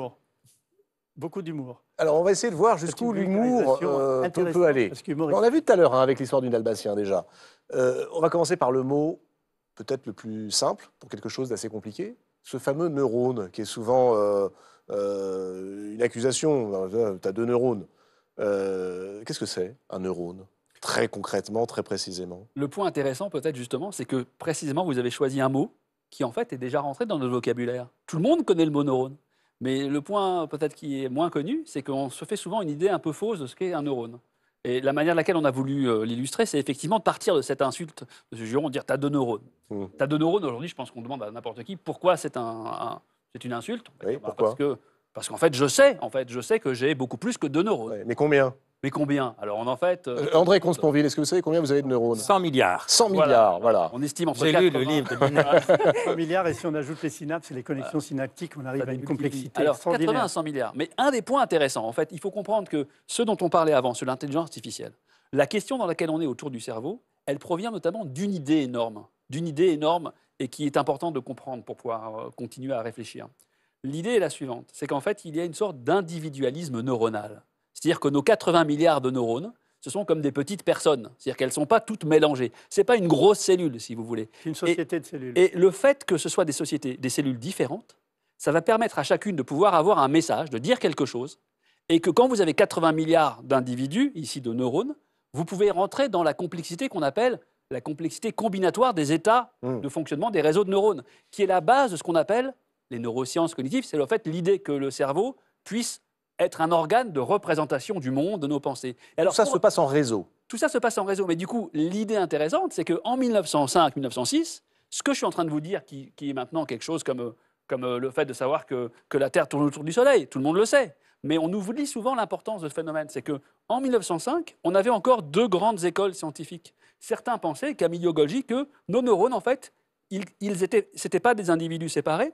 Beaucoup d'humour. Alors, on va essayer de voir jusqu'où l'humour euh, peut, aller. On l'a vu tout à l'heure hein, avec l'histoire d'une Albatien déjà. Euh, on va commencer par le mot peut-être le plus simple pour quelque chose d'assez compliqué. Ce fameux neurone qui est souvent euh, une accusation. Tu as deux neurones. Qu'est-ce que c'est un neurone Très concrètement, très précisément. Le point intéressant peut-être justement, c'est que précisément vous avez choisi un mot qui en fait est déjà rentré dans notre vocabulaire. Tout le monde connaît le mot neurone. Mais le point peut-être qui est moins connu, c'est qu'on se fait souvent une idée un peu fausse de ce qu'est un neurone. Et la manière laquelle on a voulu euh, l'illustrer, c'est effectivement de partir de cette insulte, de ce juron, de dire t'as deux neurones. Mmh. T'as deux neurones, aujourd'hui, je pense qu'on demande à n'importe qui pourquoi c'est un, une insulte. Oui, eh ben, pourquoi parce qu'en fait, je sais, en fait, je sais que j'ai beaucoup plus que deux neurones. mais combien mais combien Alors, on en fait. Euh, euh, André Consponville, est-ce que vous savez combien vous avez de neurones 100 milliards. 100 milliards, voilà. On estime en J'ai lu le livre 100 milliards, et si on ajoute les synapses et les connexions synaptiques, on arrive à une complexité. Alors, 80 à 100 milliards. Mais un des points intéressants, en fait, il faut comprendre que ce dont on parlait avant, sur l'intelligence artificielle, la question dans laquelle on est autour du cerveau, elle provient notamment d'une idée énorme, d'une idée énorme et qui est importante de comprendre pour pouvoir euh, continuer à réfléchir. L'idée est la suivante, c'est qu'en fait, il y a une sorte d'individualisme neuronal. C'est-à-dire que nos 80 milliards de neurones, ce sont comme des petites personnes. C'est-à-dire qu'elles ne sont pas toutes mélangées. Ce n'est pas une grosse cellule, si vous voulez. C'est Une société de cellules. Et le fait que ce soit des sociétés, des cellules différentes, ça va permettre à chacune de pouvoir avoir un message, de dire quelque chose, et que quand vous avez 80 milliards d'individus, ici de neurones, vous pouvez rentrer dans la complexité qu'on appelle la complexité combinatoire des états mmh. de fonctionnement des réseaux de neurones, qui est la base de ce qu'on appelle les neurosciences cognitives, c'est en fait l'idée que le cerveau puisse être un organe de représentation du monde, de nos pensées. alors, tout ça se passe en réseau. Tout ça se passe en réseau. Mais du coup, l'idée intéressante, c'est qu'en 1905-1906, ce que je suis en train de vous dire, qui, est maintenant quelque chose comme, comme euh, le fait de savoir que, la Terre tourne autour du Soleil, tout le monde le sait. Mais on nous oublie souvent l'importance de ce phénomène. C'est qu'en 1905, on avait encore deux grandes écoles scientifiques. Certains pensaient, Camillo Golgi, que nos neurones, en fait, ils, n'étaient pas des individus séparés,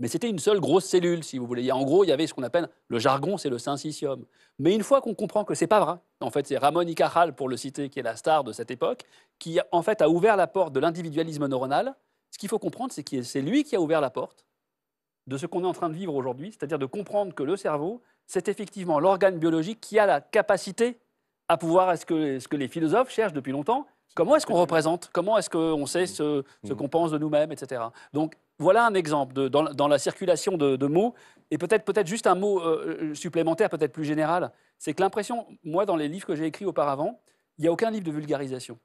mais c'était une seule grosse cellule, si vous voulez. en gros, il y avait ce qu'on appelle le jargon, c'est le syncytium. Mais une fois qu'on comprend que c'est pas vrai, en fait, c'est Ramon y Cajal, pour le citer, qui est la star de cette époque, qui en fait a ouvert la porte de l'individualisme neuronal. Ce qu'il faut comprendre, c'est que c'est lui qui a ouvert la porte de ce qu'on est en train de vivre aujourd'hui, c'est-à-dire de comprendre que le cerveau, c'est effectivement l'organe biologique qui a la capacité à pouvoir, est-ce que, ce que les philosophes cherchent depuis longtemps, comment est-ce qu'on représente, comment est-ce qu'on sait ce, ce mm. qu'on pense de nous-mêmes, etc. Donc voilà un exemple dans, la circulation de, mots. Et peut-être peut, juste un mot euh, euh, supplémentaire, peut-être plus général. C'est que l'impression, moi, dans les livres que j'ai écrits auparavant, il n'y a aucun livre de vulgarisation.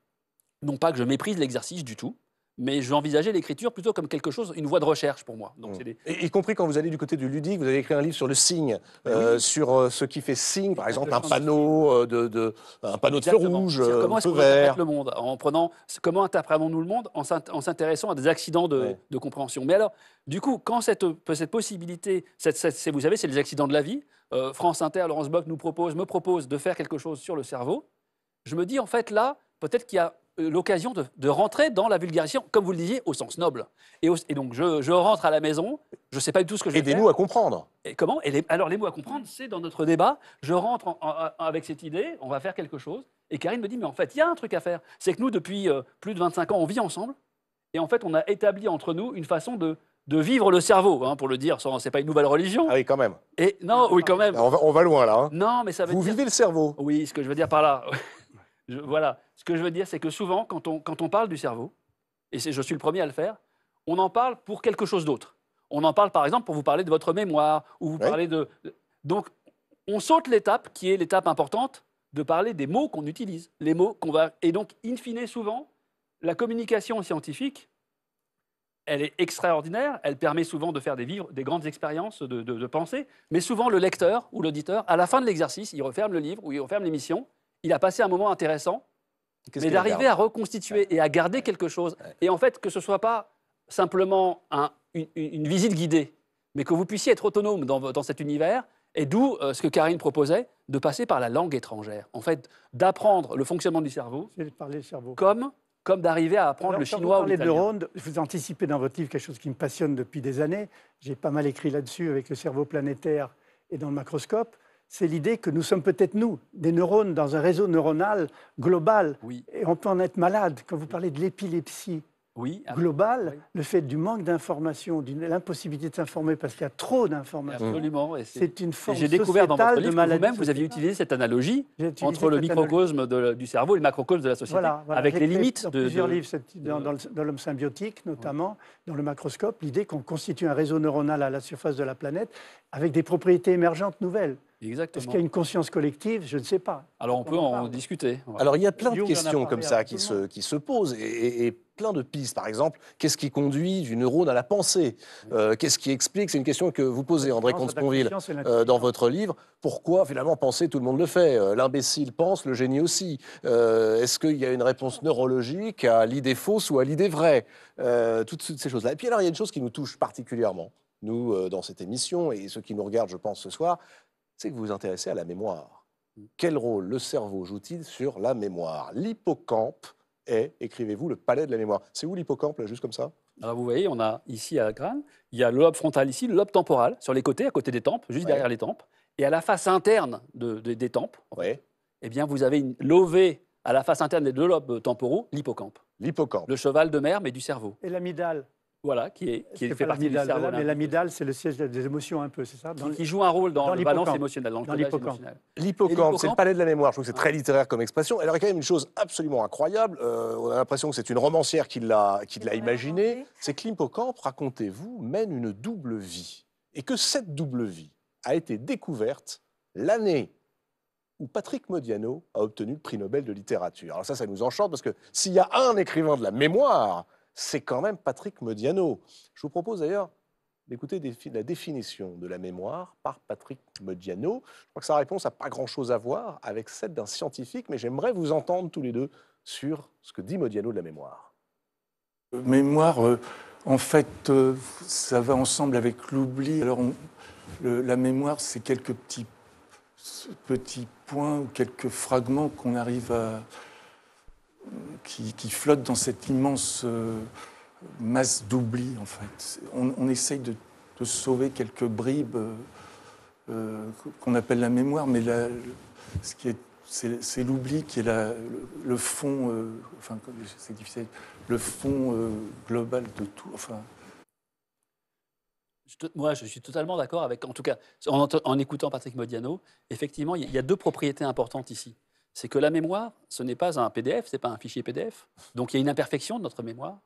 Non pas que je méprise l'exercice du tout, mais je l'écriture plutôt comme quelque chose, une voie de recherche pour moi. Donc, y compris quand vous allez du côté du ludique, vous avez écrit un livre sur le signe, euh, sur euh, ce qui fait signe, par exemple un panneau euh, de, un panneau de feu rouge, un comment est le monde en prenant comment interprétons-nous le monde en s'intéressant à des accidents de, compréhension. Mais alors, du coup, quand cette, cette possibilité, vous savez, c'est les accidents de la vie. France Inter, Laurence Bock nous propose, me propose de faire quelque chose sur le cerveau. Je me dis en fait là, peut-être qu'il y a euh, l'occasion de, rentrer dans la vulgarisation, comme vous le disiez, au sens noble. Et, donc, je, rentre à la maison, je ne sais pas du tout ce que je vais Et des mots à comprendre. Et comment et Alors, les mots à comprendre, c'est dans notre débat. Je rentre avec cette idée, on va faire quelque chose. Et Karine me dit, mais en fait, il y a un truc à faire. C'est que nous, depuis euh, plus de 25 ans, on vit ensemble. Et en fait, on a établi entre nous une façon de, vivre le cerveau, hein, pour le dire, c'est pas une nouvelle religion. Ah oui, quand même. Et non, oui, quand même. On va, loin là. Hein. Non, mais ça veut Vous vivez le cerveau. Oui, ce que je veux dire par là voilà. Ce que je veux dire, c'est que souvent, quand on, parle du cerveau, et je suis le premier à le faire, on en parle pour quelque chose d'autre. On en parle, par exemple, pour vous parler de votre mémoire, ou vous parler de... Donc, on saute l'étape qui est l'étape importante de parler des mots qu'on utilise, les mots qu'on va... Et donc, in fine, souvent, la communication scientifique, elle est extraordinaire, elle permet souvent de faire des, vivres, des grandes expériences de, de, de pensée, mais souvent le lecteur ou l'auditeur, à la fin de l'exercice, il referme le livre ou il referme l'émission, il a passé un moment intéressant, mais d'arriver à reconstituer et à garder quelque chose. Et en fait, que ce ne soit pas simplement une, visite guidée, mais que vous puissiez être autonome dans, cet univers. Et d'où euh, ce que Karine proposait, de passer par la langue étrangère. En fait, d'apprendre le fonctionnement du cerveau, C'est parler cerveau. comme comme d'arriver à apprendre le chinois ou l'italien. de Ronde, vous anticipez dans votre livre quelque chose qui me passionne depuis des années. J'ai pas mal écrit là-dessus avec le cerveau planétaire et dans le macroscope c'est l'idée que nous sommes peut-être nous, des neurones dans un réseau neuronal global. Et on peut en être malade. Quand vous parlez de l'épilepsie oui, ah globale, le fait du manque d'information, de l'impossibilité de s'informer parce qu'il y a trop d'informations. Absolument. C'est une forme J'ai découvert dans votre livre de vous, aviez utilisé cette analogie entre le microcosme du cerveau et le macrocosme de la société, avec les limites. Dans plusieurs livres, dans, l'homme symbiotique notamment, dans le macroscope, l'idée qu'on constitue un réseau neuronal à la surface de la planète avec des propriétés émergentes nouvelles. Est-ce qu'il y a une conscience collective Je ne sais pas. Alors on, peut en discuter. Alors il y a plein de questions comme ça qui se, qui se, posent et, plein de pistes. Par exemple, qu'est-ce qui conduit du neurone à la pensée euh, Qu'est-ce qui explique C'est une question que vous posez, André Comte-Sponville, euh, dans votre livre. Pourquoi finalement penser, tout le monde le fait euh, L'imbécile pense, le génie aussi. Est-ce qu'il y a une réponse neurologique à l'idée fausse ou à l'idée vraie toutes, toutes ces choses-là. Et puis alors il y a une chose qui nous touche particulièrement nous, dans cette émission, et ceux qui nous regardent, je pense, ce soir, c'est que vous vous intéressez à la mémoire. Mm. Quel rôle le cerveau joue-t-il sur la mémoire L'hippocampe est, écrivez-vous, le palais de la mémoire. C'est où l'hippocampe, là, juste comme ça Alors vous voyez, on a ici à la crâne, il y a le lobe frontal ici, le lobe temporal, sur les côtés, à côté des tempes, juste derrière les tempes. Et à la face interne des tempes, eh bien, vous avez une levée à la face interne des deux lobes temporaux, l'hippocampe. L'hippocampe. Le cheval de mer, mais du cerveau. Et l'amidale voilà, qui, est, qui fait partie du cerveau. mais c'est le siège des émotions un peu, c'est ça qui, joue un rôle dans, dans le dans, l'hippocampe. c'est le palais de la mémoire. Je trouve que c'est très littéraire comme expression. Elle aurait quand même une chose absolument incroyable. Euh, on a l'impression que c'est une romancière qui l'a imaginée. C'est que l'hippocampe, racontez-vous, mène une double vie. Et que cette double vie a été découverte l'année où Patrick Modiano a obtenu le prix Nobel de littérature. Alors ça, ça nous enchante parce que s'il y a un écrivain de la mémoire c'est quand même Patrick Modiano. Je vous propose d'ailleurs d'écouter la définition de la mémoire par Patrick Modiano. Je crois que sa réponse n'a pas grand-chose à voir avec celle d'un scientifique, mais j'aimerais vous entendre tous les deux sur ce que dit Modiano de la mémoire. Euh, mémoire, euh, en fait, euh, ça va ensemble avec l'oubli. Alors, la mémoire, c'est quelques petits points ou quelques fragments qu'on arrive à, qui, flotte dans cette immense euh, masse d'oubli, en fait. On, essaye de, sauver quelques bribes euh, euh, qu'on appelle la mémoire, mais la, ce qui est c'est l'oubli qui est la, le, fond, enfin, c'est difficile, le fond global de tout. Enfin. moi, je suis totalement d'accord avec, en tout cas, en, en écoutant Patrick Modiano, effectivement, il y a deux propriétés importantes ici c'est que la mémoire, ce n'est pas un PDF, ce n'est pas un fichier PDF. Donc il y a une imperfection de notre mémoire.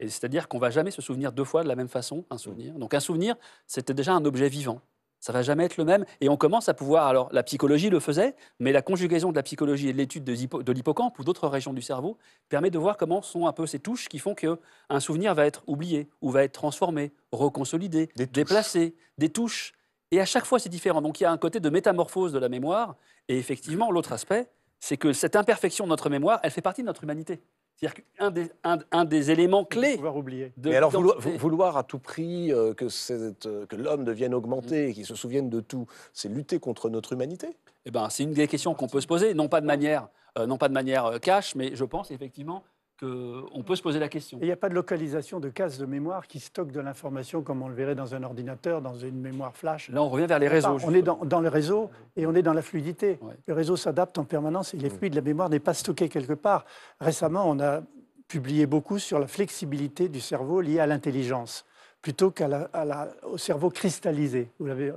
Et c'est-à-dire qu'on ne va jamais se souvenir deux fois de la même façon un souvenir. Donc un souvenir, c'était déjà un objet vivant. Ça ne va jamais être le même. Et on commence à pouvoir. Alors, la psychologie le faisait, mais la conjugaison de la psychologie et de l'étude de l'hippocampe ou d'autres régions du cerveau permet de voir comment sont un peu ces touches qui font qu'un souvenir va être oublié ou va être transformé, reconsolidé, déplacé, des touches. Et à chaque fois, c'est différent. Donc, il y a un côté de métamorphose de la mémoire. Et effectivement, l'autre aspect, c'est que cette imperfection de notre mémoire, elle fait partie de notre humanité. C'est-à-dire qu'un des, un, des éléments clés. oublier. Mais alors vouloir, à tout prix euh, euh, que, l'homme devienne augmenté mm. et qu'il se souvienne de tout, c'est lutter contre notre humanité eh ben, c'est une des questions qu'on peut se poser, non pas de manière, euh, non pas de manière cash, mais je pense effectivement qu'on peut se poser la question. Il n'y a pas de localisation de cases de mémoire qui stocke de l'information comme on le verrait dans un ordinateur, dans une mémoire flash. Là, on revient vers les réseaux. on est dans, le réseau et on est dans la fluidité. Le réseau s'adapte en permanence et est fluide. la mémoire n'est pas stockée quelque part. Récemment, on a publié beaucoup sur la flexibilité du cerveau liée à l'intelligence plutôt qu'au cerveau cristallisé. Vous l'avez mm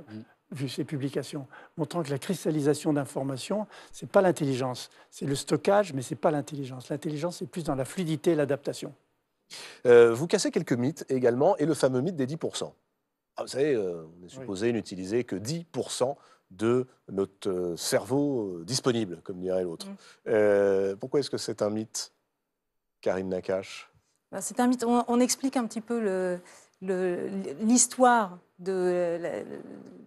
vu ces publications, montrant que la cristallisation d'informations, ce n'est pas l'intelligence. C'est le stockage, mais ce n'est pas l'intelligence. L'intelligence, c'est plus dans la fluidité et l'adaptation. Euh, vous cassez quelques mythes également, et le fameux mythe des 10%. Ah, vous savez, euh, on est supposé n'utiliser que 10% de notre euh, cerveau disponible, comme dirait l'autre. Mm. pourquoi est-ce que c'est un mythe, Karine Nakache ben, c'est un mythe. on, explique un petit peu le, l'histoire de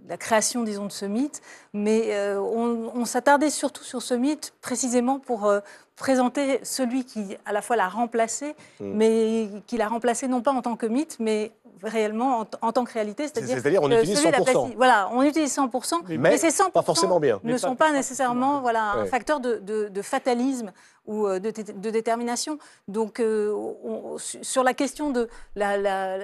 la, création, disons, de ce mythe, mais euh, on, s'attardait surtout sur ce mythe précisément pour euh, présenter celui qui, à la fois, l'a remplacé, mm. mais qui l'a remplacé non pas en tant que mythe, mais réellement en, tant que réalité. C'est-à-dire, qu'on utilise 100%. voilà, on utilise 100%, mais, c'est ces 100% pas forcément bien. ne sont pas, nécessairement voilà, un facteur de, fatalisme ou euh, de, détermination. Donc, euh, sur la question de la,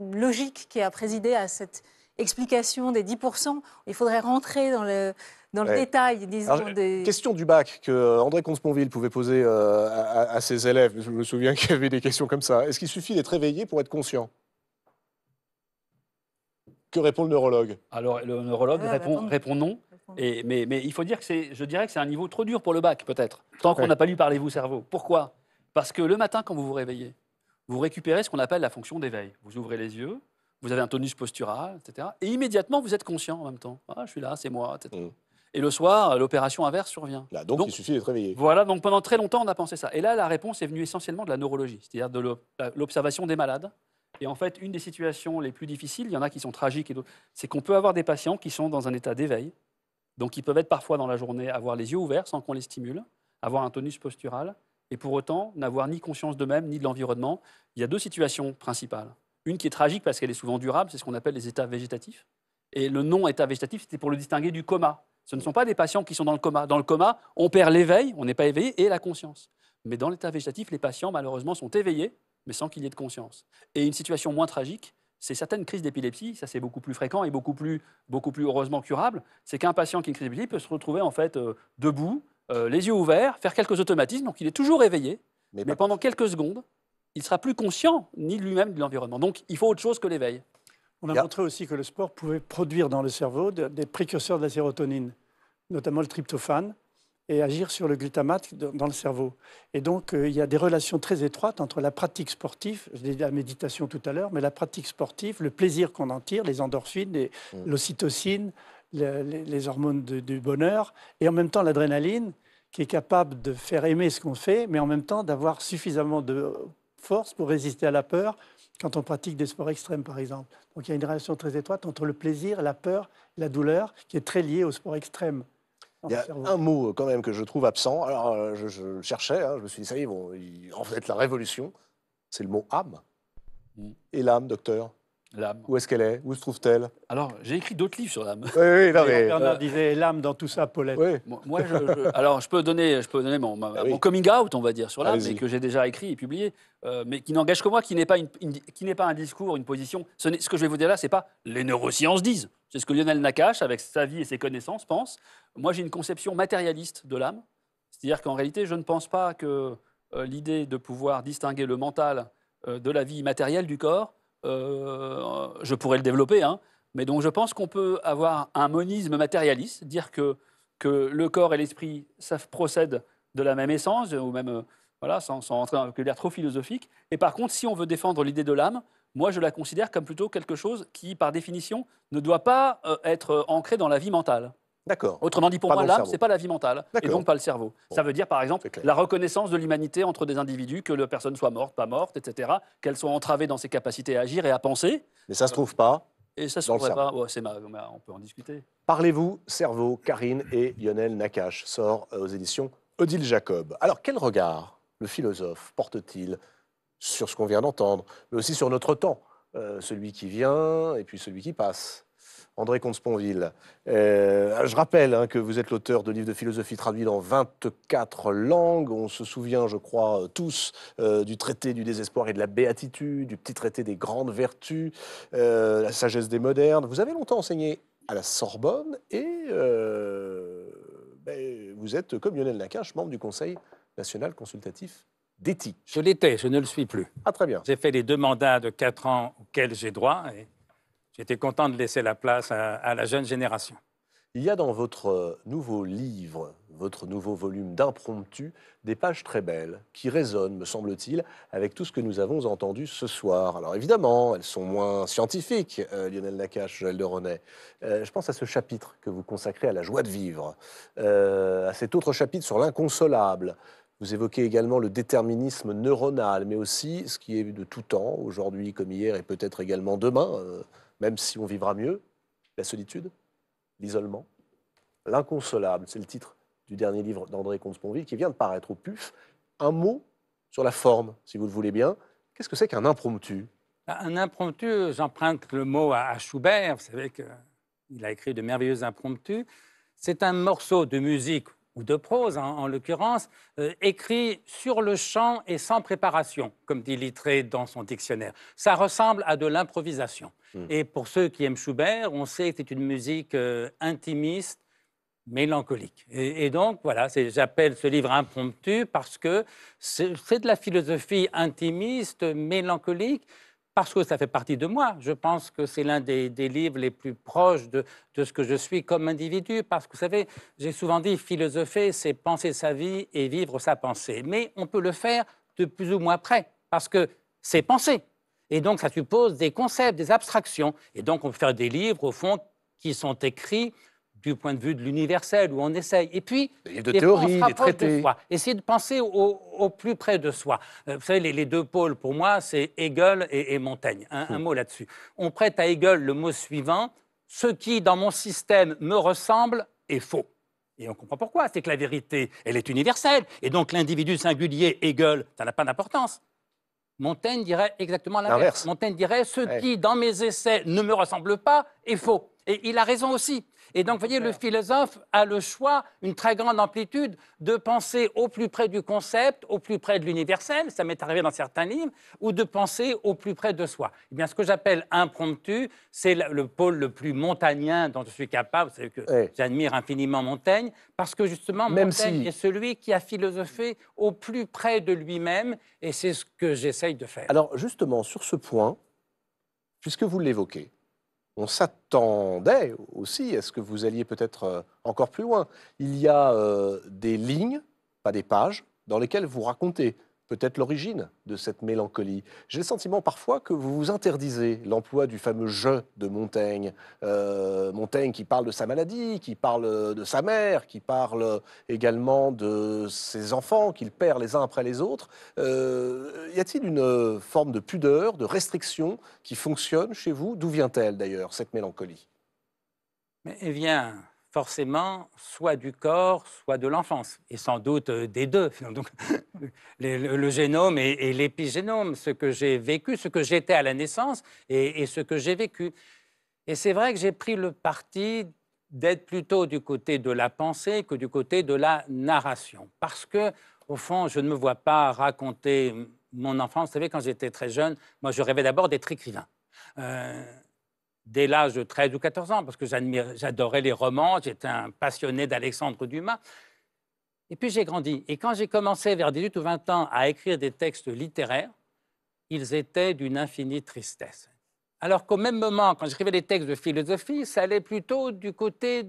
logique qui a présidé à cette explication des 10%, il faudrait rentrer dans le, dans le détail. Disons, des... Question du bac que euh, André Consponville pouvait poser à, à, ses élèves. Je me souviens qu'il y avait des questions comme ça. Est-ce qu'il suffit d'être éveillé pour être conscient que répond le neurologue Alors, le neurologue ah, répond, non. Et, mais, il faut dire que c'est, je dirais que c'est un niveau trop dur pour le bac, peut-être, tant qu'on n'a pas lu Parlez-vous cerveau. Pourquoi Parce que le matin, quand vous vous réveillez, vous récupérez ce qu'on appelle la fonction d'éveil. Vous ouvrez les yeux, vous avez un tonus postural, etc. Et immédiatement, vous êtes conscient en même temps. Ah, je suis là, c'est moi, etc. Mm. Et le soir, l'opération inverse survient. donc, donc, il suffit d'être réveillé. Voilà, donc pendant très longtemps, on a pensé ça. Et là, la réponse est venue essentiellement de la neurologie, c'est-à-dire de l'observation des malades et en fait, une des situations les plus difficiles, il y en a qui sont tragiques c'est qu'on peut avoir des patients qui sont dans un état d'éveil. Donc, ils peuvent être parfois dans la journée avoir les yeux ouverts sans qu'on les stimule, avoir un tonus postural, et pour autant n'avoir ni conscience d'eux-mêmes ni de l'environnement. Il y a deux situations principales. Une qui est tragique parce qu'elle est souvent durable, c'est ce qu'on appelle les états végétatifs. Et le nom état végétatif, c'était pour le distinguer du coma. Ce ne sont pas des patients qui sont dans le coma. Dans le coma, on perd l'éveil, on n'est pas éveillé, et la conscience. Mais dans l'état végétatif, les patients, malheureusement, sont éveillés, mais sans qu'il y ait de conscience. Et une situation moins tragique, c'est certaines crises d'épilepsie, ça c'est beaucoup plus fréquent et beaucoup plus, beaucoup plus heureusement curable, c'est qu'un patient qui a une crise d'épilepsie peut se retrouver en fait euh, debout, euh, les yeux ouverts, faire quelques automatismes, donc il est toujours éveillé, mais, pendant quelques secondes, il sera plus conscient ni lui-même de l'environnement. Donc il faut autre chose que l'éveil. On a montré aussi que le sport pouvait produire dans le cerveau des précurseurs de la sérotonine, notamment le tryptophane, et agir sur le glutamate dans le cerveau. Et donc, euh, il y a des relations très étroites entre la pratique sportive, je dit la méditation tout à l'heure, mais la pratique sportive, le plaisir qu'on en tire, les endorphines, mm. l'ocytocine, les, les, hormones du bonheur, et en même temps l'adrénaline, qui est capable de faire aimer ce qu'on fait, mais en même temps d'avoir suffisamment de force pour résister à la peur quand on pratique des sports extrêmes, par exemple. Donc il y a une relation très étroite entre le plaisir, la peur, la douleur, qui est très liée au sport extrême. Il y a un mot euh, quand même que je trouve absent. Alors, euh, je, cherchais, hein, je me suis dit, ça y est, en fait, la révolution, c'est le mot âme. Mm. Et l'âme, docteur L'âme. Où est-ce qu'elle est, Où se trouve-t-elle Alors, j'ai écrit d'autres livres sur l'âme. Oui, oui, non, mais... Bernard euh, disait l'âme dans tout ça, Paulette. Oui. moi, je, alors, je peux donner, je peux donner mon, ah coming out, on va dire, sur l'âme, mais que j'ai déjà écrit et publié, mais qui n'engage que moi, qui n'est pas, une, pas un discours, une position. Ce, ce que je vais vous dire là, c'est pas les neurosciences disent. C'est ce que Lionel Nakache, avec sa vie et ses connaissances, pense. Moi, j'ai une conception matérialiste de l'âme. C'est-à-dire qu'en réalité, je ne pense pas que euh, l'idée de pouvoir distinguer le mental euh, de la vie matérielle du corps, euh, je pourrais le développer, hein, mais donc je pense qu'on peut avoir un monisme matérialiste, dire que, que le corps et l'esprit procèdent de la même essence, ou même, voilà, sans, sans rentrer dans un trop philosophique. Et par contre, si on veut défendre l'idée de l'âme, moi je la considère comme plutôt quelque chose qui, par définition, ne doit pas euh, être euh, ancré dans la vie mentale. D'accord. Autrement dit, pour moi, l'âme, ce n'est pas la vie mentale, et donc pas le cerveau. Ça veut dire, par exemple, la reconnaissance de l'humanité entre des individus, que la personne soit morte, pas morte, etc., qu'elle soit entravée dans ses capacités à agir et à penser. Mais ça ne se trouve pas. Et ça se trouverait pas. on peut en discuter. Parlez-vous, cerveau, Karine et Lionel Nakache, sort euh, aux éditions Odile Jacob. Alors, quel regard le philosophe porte-t-il sur ce qu'on vient d'entendre, mais aussi sur notre temps, euh, celui qui vient et puis celui qui passe. André Comte-Sponville, euh, je rappelle hein, que vous êtes l'auteur de livres de philosophie traduits dans 24 langues. On se souvient, je crois, euh, tous du traité du désespoir et de la béatitude, du petit traité des grandes vertus, la sagesse des modernes. Vous avez longtemps enseigné à la Sorbonne et ben, vous êtes, comme Lionel Nakache, membre du Conseil national consultatif je l'étais, je ne le suis plus. Ah, très bien. J'ai fait les deux mandats de quatre ans auxquels j'ai droit et j'étais content de laisser la place à, la jeune génération. Il y a dans votre nouveau livre, votre nouveau volume d'impromptu, des pages très belles qui résonnent, me semble-t-il, avec tout ce que nous avons entendu ce soir. Alors évidemment, elles sont moins scientifiques, euh, Lionel Lacache, Joël de euh, je pense à ce chapitre que vous consacrez à la joie de vivre, euh, à cet autre chapitre sur l'inconsolable, vous évoquez également le déterminisme neuronal, mais aussi ce qui est de tout temps, aujourd'hui comme hier et peut-être également demain, euh, même si on vivra mieux, la solitude, l'isolement, l'inconsolable. C'est le titre du dernier livre d'André Comte-Sponville qui vient de paraître au PUF. Un mot sur la forme, si vous le voulez bien. Qu'est-ce que c'est qu'un impromptu bah, Un impromptu, j'emprunte le mot à Schubert, vous savez qu'il a écrit de merveilleux impromptus. C'est un morceau de musique ou de prose hein, en l'occurrence, euh, écrit sur le champ et sans préparation, comme dit Littré dans son dictionnaire. Ça ressemble à de l'improvisation. Hmm. Et pour ceux qui aiment Schubert, on sait que c'est une musique euh, intimiste, mélancolique. et donc, voilà, j'appelle ce livre impromptu parce que c'est de la philosophie intimiste, mélancolique, parce que ça fait partie de moi. Je pense que c'est l'un des, livres les plus proches de, de, ce que je suis comme individu, parce que vous savez, j'ai souvent dit, philosopher, c'est penser sa vie et vivre sa pensée. Mais on peut le faire de plus ou moins près, parce que c'est penser. Et donc, ça suppose des concepts, des abstractions. Et donc, on peut faire des livres, au fond, qui sont écrits du point de vue de l'universel, où on essaye. Et puis, il a de théories, des traités. Essayez de penser au, plus près de soi. Euh, vous savez, les, deux pôles, pour moi, c'est Hegel et, Montaigne. Un, hmm. mot là-dessus. On prête à Hegel le mot suivant ce qui, dans mon système, me ressemble est faux. Et on comprend pourquoi. C'est que la vérité, elle est universelle. Et donc, l'individu singulier, Hegel, ça n'a pas d'importance. Montaigne dirait exactement l'inverse. Montaigne dirait ce qui, dans mes essais, ne me ressemble pas est faux. Et il a raison aussi. Et donc, vous voyez, le philosophe a le choix, une très grande amplitude, de penser au plus près du concept, au plus près de l'universel, ça m'est arrivé dans certains livres, ou de penser au plus près de soi. Et eh bien, ce que j'appelle impromptu, c'est le pôle le plus montagnien dont je suis capable, savez que j'admire infiniment Montaigne, parce que justement, Montaigne est celui qui a philosophé au plus près de lui-même, et c'est ce que j'essaye de faire. Alors, justement, sur ce point, puisque vous l'évoquez, on s'attendait aussi à ce que vous alliez peut-être euh, encore plus loin. Il y a euh, des lignes, pas des pages, dans lesquelles vous racontez peut-être l'origine de cette mélancolie. J'ai le sentiment parfois que vous vous interdisez l'emploi du fameux je de Montaigne. Euh, Montaigne qui parle de sa maladie, qui parle de sa mère, qui parle également de ses enfants qu'il perd les uns après les autres. Euh, y a-t-il une forme de pudeur, de restriction qui fonctionne chez vous D'où vient-elle d'ailleurs cette mélancolie Elle eh bien, forcément soit du corps, soit de l'enfance, et sans doute euh, des deux. Donc, le, génome et, l'épigénome, ce que j'ai vécu, ce que j'étais à la naissance et, ce que j'ai vécu. Et c'est vrai que j'ai pris le parti d'être plutôt du côté de la pensée que du côté de la narration, parce que au fond, je ne me vois pas raconter mon enfance. Vous savez, quand j'étais très jeune, moi, je rêvais d'abord d'être écrivain. Euh, dès l'âge de 13 ou 14 ans, parce que j'adorais les romans, j'étais un passionné d'Alexandre Dumas. Et puis j'ai grandi. Et quand j'ai commencé vers 18 ou 20 ans à écrire des textes littéraires, ils étaient d'une infinie tristesse. Alors qu'au même moment, quand j'écrivais des textes de philosophie, ça allait plutôt du côté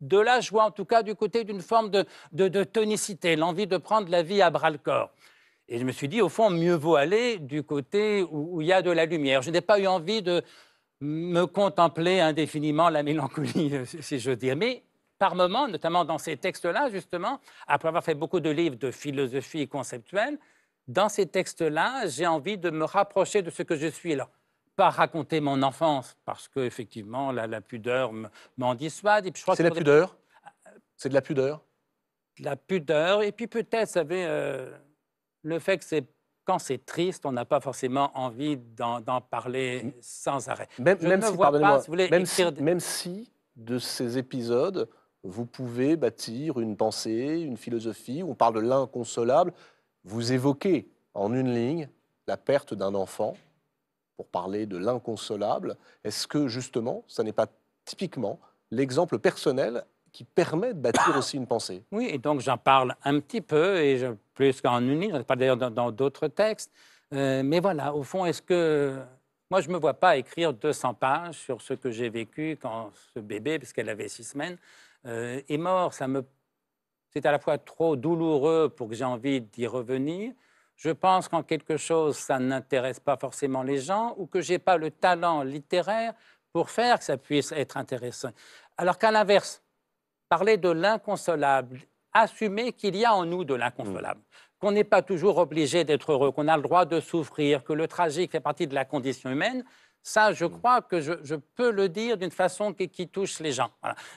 de la joie, en tout cas du côté d'une forme de, tonicité, l'envie de prendre la vie à bras le corps. Et je me suis dit, au fond, mieux vaut aller du côté où il y a de la lumière. Je n'ai pas eu envie de, me contempler indéfiniment la mélancolie, euh, si je veux dire. Mais par moments, notamment dans ces textes-là, justement, après avoir fait beaucoup de livres de philosophie conceptuelle, dans ces textes-là, j'ai envie de me rapprocher de ce que je suis. Alors, pas raconter mon enfance, parce qu'effectivement, la, la pudeur m'en dissuade. C'est la pudeur C'est de la pudeur de La pudeur, et puis peut-être, vous savez, euh, le fait que c'est quand c'est triste, on n'a pas forcément envie d'en parler sans arrêt. Même, même si, pas, même, même si de ces épisodes, vous pouvez bâtir une pensée, une philosophie, on parle de l'inconsolable, vous évoquez en une ligne la perte d'un enfant, pour parler de l'inconsolable. Est-ce que justement, ça n'est pas typiquement l'exemple personnel qui permet de bâtir aussi une pensée. Oui, et donc j'en parle un petit peu et je plus qu'en on j'en parle d'ailleurs dans d'autres textes. Euh, mais voilà, au fond, est-ce que. Moi, je ne me vois pas écrire 200 pages sur ce que j'ai vécu quand ce bébé, puisqu'elle avait six semaines, euh, est mort. Ça me... C'est à la fois trop douloureux pour que j'ai envie d'y revenir. Je pense qu'en quelque chose, ça n'intéresse pas forcément les gens ou que je n'ai pas le talent littéraire pour faire que ça puisse être intéressant. Alors qu'à l'inverse, parler de l'inconsolable assumer qu'il y a en nous de l'inconsolable, mm. qu'on n'est pas toujours obligé d'être heureux, qu'on a le droit de souffrir, que le tragique fait partie de la condition humaine. Ça, je mm. crois que je, peux le dire d'une façon qui, touche les gens.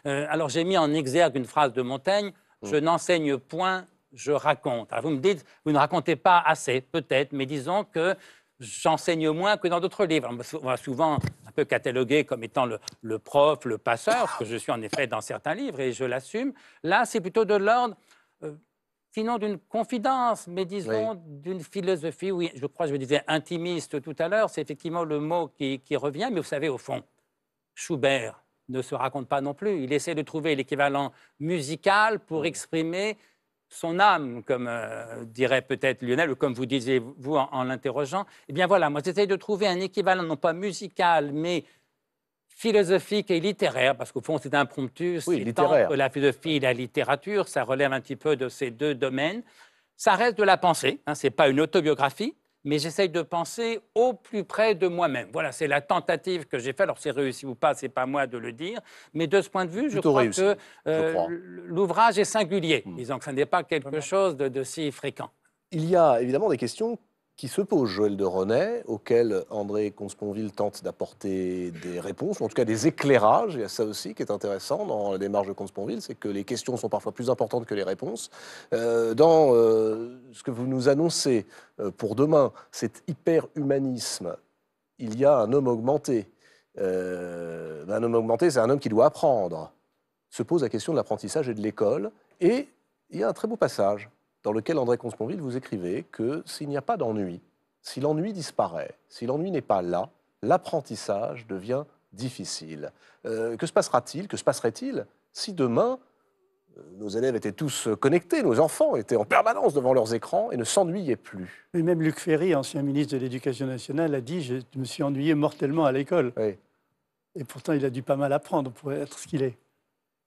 Euh, alors j'ai mis en exergue une phrase de Montaigne, mm. je n'enseigne point, je raconte. Ah, vous me dites, vous ne racontez pas assez, peut-être, mais disons que j'enseigne moins que dans d'autres livres. On va souvent peu catalogué comme étant le, prof, le passeur, que je suis en effet dans certains livres et je l'assume. Là, c'est plutôt de l'ordre, euh, sinon d'une confidence, mais disons d'une philosophie, oui, je crois, je me disais intimiste tout à l'heure, c'est effectivement le mot qui revient, mais vous savez, au fond, Schubert ne se raconte pas non plus. Il essaie de trouver l'équivalent musical pour exprimer son âme, comme euh, dirait peut-être Lionel, ou comme vous disiez vous en, l'interrogeant, eh bien voilà, moi j'essaie de trouver un équivalent, non pas musical, mais philosophique et littéraire, parce qu'au fond c'est impromptu, c'est tant la philosophie et la littérature, ça relève un petit peu de ces deux domaines. Ça reste de la pensée, hein, ce n'est pas une autobiographie, mais j'essaye de penser au plus près de moi-même. Voilà, c'est la tentative que j'ai faite. Alors, c'est réussi ou pas, c'est pas moi de le dire. Mais de ce point de vue, je crois que euh, l'ouvrage est singulier. Hmm. Disons que ce n'est pas quelque chose de, de si fréquent. Il y a évidemment des questions qui se pose, Joël de René auquel André Consponville tente d'apporter des réponses, ou en tout cas des éclairages. Il y a ça aussi qui est intéressant dans la démarche de Consponville, c'est que les questions sont parfois plus importantes que les réponses. Euh, dans euh, ce que vous nous annoncez euh, pour demain, cet hyper-humanisme, il y a un homme augmenté. Ben, un homme augmenté, c'est un homme qui doit apprendre. Se pose la question de l'apprentissage et de l'école. Et il y a un très beau passage dans lequel André Consponville vous écrivait que s'il n'y a pas d'ennui, si l'ennui disparaît, si l'ennui n'est pas là, l'apprentissage devient difficile. Euh, que se passera-t-il Que se passerait-il si demain euh, nos élèves étaient tous connectés, nos enfants étaient en permanence devant leurs écrans et ne s'ennuyaient plus. même Luc Ferry, ancien ministre de l'Éducation nationale, a dit Je me suis ennuyé mortellement à l'école. Et pourtant, il a dû pas mal apprendre pour être ce qu'il est.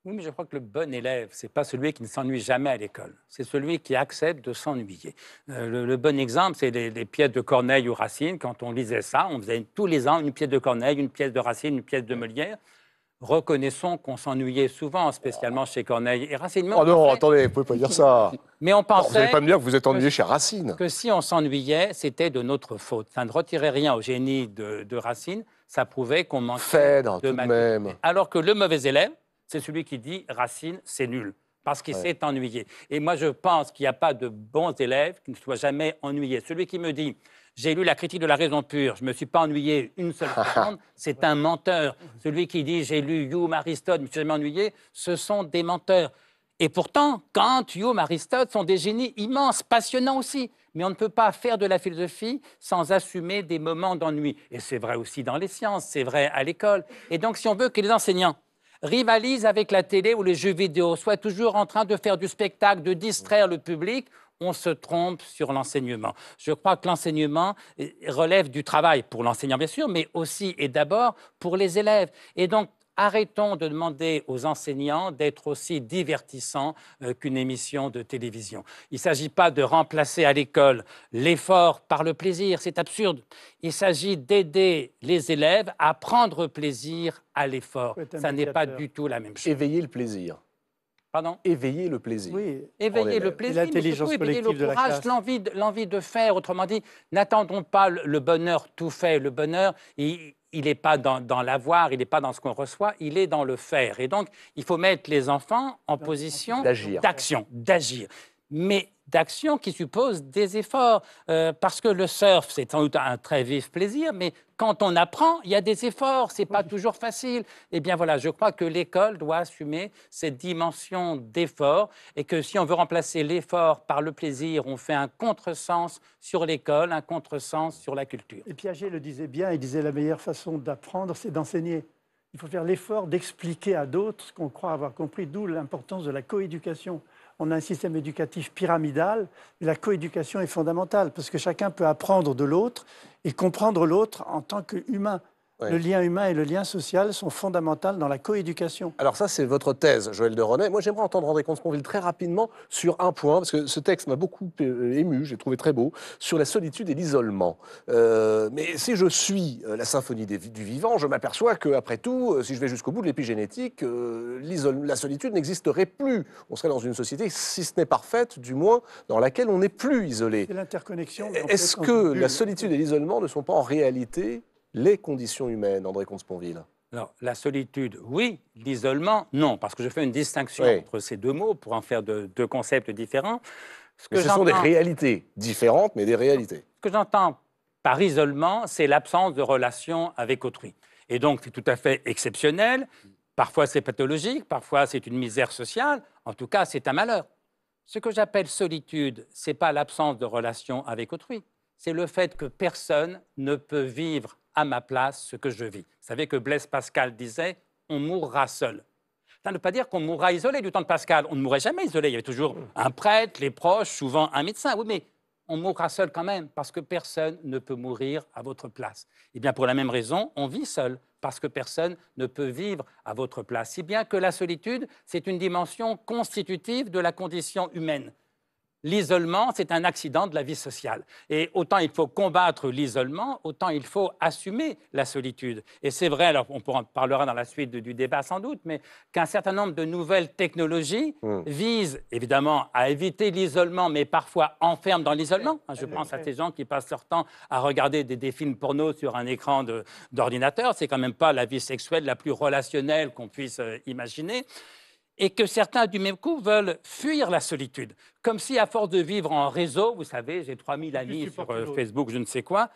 Oui, mais je crois que le bon élève, ce n'est pas celui qui ne s'ennuie jamais à l'école, c'est celui qui accepte de s'ennuyer. Euh, le, bon exemple, c'est les, pièces de Corneille ou Racine. Quand on lisait ça, on faisait tous les ans une pièce de Corneille, une pièce de Racine, une pièce de Molière. Reconnaissons qu'on s'ennuyait souvent, spécialement chez Corneille et Racine. oh non, attendez, vous pouvez pas dire ça. Mais on pensait. vous n'allez pas me dire que vous êtes ennuyé chez Racine. Que si on s'ennuyait, c'était de notre faute. Ça ne retirait rien au génie de, Racine. Ça prouvait qu'on manquait de tout de même. Alors que le mauvais élève, c'est celui qui dit Racine, c'est nul parce qu'il s'est ennuyé. Et moi, je pense qu'il n'y a pas de bons élèves qui ne soient jamais ennuyés. Celui qui me dit j'ai lu la critique de la raison pure, je ne me suis pas ennuyé une seule seconde, c'est un menteur. Celui qui dit j'ai lu Hume, Aristote, je ne me suis jamais ennuyé, ce sont des menteurs. Et pourtant, Kant, Hume, Aristote sont des génies immenses, passionnants aussi. Mais on ne peut pas faire de la philosophie sans assumer des moments d'ennui. Et c'est vrai aussi dans les sciences, c'est vrai à l'école. Et donc, si on veut que les enseignants rivalise avec la télé ou les jeux vidéo, soit toujours en train de faire du spectacle, de distraire le public, on se trompe sur l'enseignement. Je crois que l'enseignement euh, relève du travail pour l'enseignant, bien sûr, mais aussi et d'abord pour les élèves. Et donc, Arrêtons de demander aux enseignants d'être aussi divertissants euh, qu'une émission de télévision. Il ne s'agit pas de remplacer à l'école l'effort par le plaisir, c'est absurde. Il s'agit d'aider les élèves à prendre plaisir à l'effort. Ça n'est pas du tout la même chose. Éveiller le plaisir éveiller le plaisir. Oui, éveiller le plaisir, courage, l'envie de, faire. Autrement dit, n'attendons pas le bonheur tout fait. Le bonheur, il n'est pas dans, dans l'avoir, il n'est pas dans ce qu'on reçoit, il est dans le faire. Et donc, il faut mettre les enfants en position d'action, d'agir. Mais d'action qui suppose des efforts. Euh, parce que le surf, c'est sans doute un très vif plaisir, mais quand on apprend, il y a des efforts, Ce n'est pas toujours facile. Eh bien voilà, je crois que l'école doit assumer cette dimension d'effort et que si on veut remplacer l'effort par le plaisir, on fait un contresens sur l'école, un contresens sur la culture. Et Piaget le disait bien, il disait la meilleure façon d'apprendre, c'est d'enseigner. Il faut faire l'effort d'expliquer à d'autres ce qu'on croit avoir compris, d'où l'importance de la coéducation on a un système éducatif pyramidal, la coéducation est fondamentale parce que chacun peut apprendre de l'autre et comprendre l'autre en tant qu'humain. Le lien humain et le lien social sont fondamentaux dans la coéducation. Alors ça, c'est votre thèse, Joël de René. Moi, j'aimerais entendre André comte très rapidement sur un point, parce que ce texte m'a beaucoup euh, ému, j'ai trouvé très beau, sur la solitude et l'isolement. Euh, mais si je suis euh, la symphonie du vivant, je m'aperçois qu'après tout, si je vais jusqu'au bout de l'épigénétique, la solitude n'existerait plus. On serait dans une société, si ce n'est parfaite, du moins, dans laquelle on n'est plus isolé. C'est l'interconnexion. Est-ce que la solitude et l'isolement ne sont pas en réalité les conditions humaines, André Consponville alors, la solitude, oui, l'isolement, non, parce que je fais une distinction entre ces deux mots pour en faire deux concepts différents. Ce, ce sont des réalités différentes, mais des réalités. Ce que j'entends par isolement, c'est l'absence de relation avec autrui. Et donc, c'est tout à fait exceptionnel. Parfois, c'est pathologique, parfois, c'est une misère sociale. En tout cas, c'est un malheur. Ce que j'appelle solitude, ce n'est pas l'absence de relation avec autrui. C'est le fait que personne ne peut vivre à ma place ce que je vis. Vous savez que Blaise Pascal disait on mourra seul. Ça ne veut pas dire qu'on mourra isolé du temps de Pascal. On ne mourrait jamais isolé. Il y avait toujours un prêtre, les proches, souvent un médecin. Oui, mais on mourra seul quand même, parce que personne ne peut mourir à votre place. Et eh bien, pour la même raison, on vit seul, parce que personne ne peut vivre à votre place. Si bien que la solitude, c'est une dimension constitutive de la condition humaine. L'isolement, c'est un accident de la vie sociale. Et autant il faut combattre l'isolement, autant il faut assumer la solitude. Et c'est vrai, alors on en parlera dans la suite du débat sans doute, mais qu'un certain nombre de nouvelles technologies hum. visent évidemment à éviter l'isolement, mais parfois enferment dans l'isolement. Hein, je pense à ces gens qui passent leur temps à regarder des, films porno sur un écran d'ordinateur. C'est quand même pas la vie sexuelle la plus relationnelle qu'on puisse euh, imaginer et que certains, du même coup, veulent fuir la solitude. Comme si, à force de vivre en réseau, vous savez, j'ai 3000 amis sur euh, Facebook, je ne sais quoi,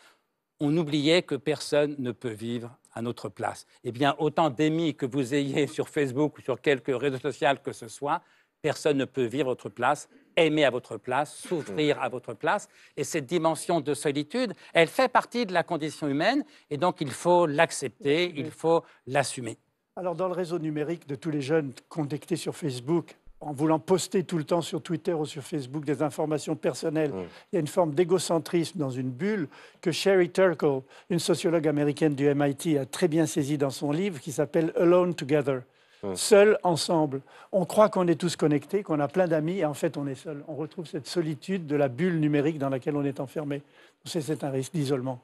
on oubliait que personne ne peut vivre à notre place. Eh bien, autant d'amis que vous ayez sur Facebook ou sur quelque réseau social que ce soit, personne ne peut vivre à votre place, aimer à votre place, souffrir à votre place. Et cette dimension de solitude, elle fait partie de la condition humaine, et donc il faut l'accepter, il faut l'assumer. Alors, dans le réseau numérique de tous les jeunes connectés sur Facebook, en voulant poster tout le temps sur Twitter ou sur Facebook des informations personnelles, il y a une forme d'égocentrisme dans une bulle que Sherry Turkle, une sociologue américaine du MIT, a très bien saisi dans son livre qui s'appelle Alone Together. Seul, Seuls ensemble. On croit qu'on est tous connectés, qu'on a plein d'amis, et en fait on est seul. On retrouve cette solitude de la bulle numérique dans laquelle on est enfermé. C'est un risque d'isolement.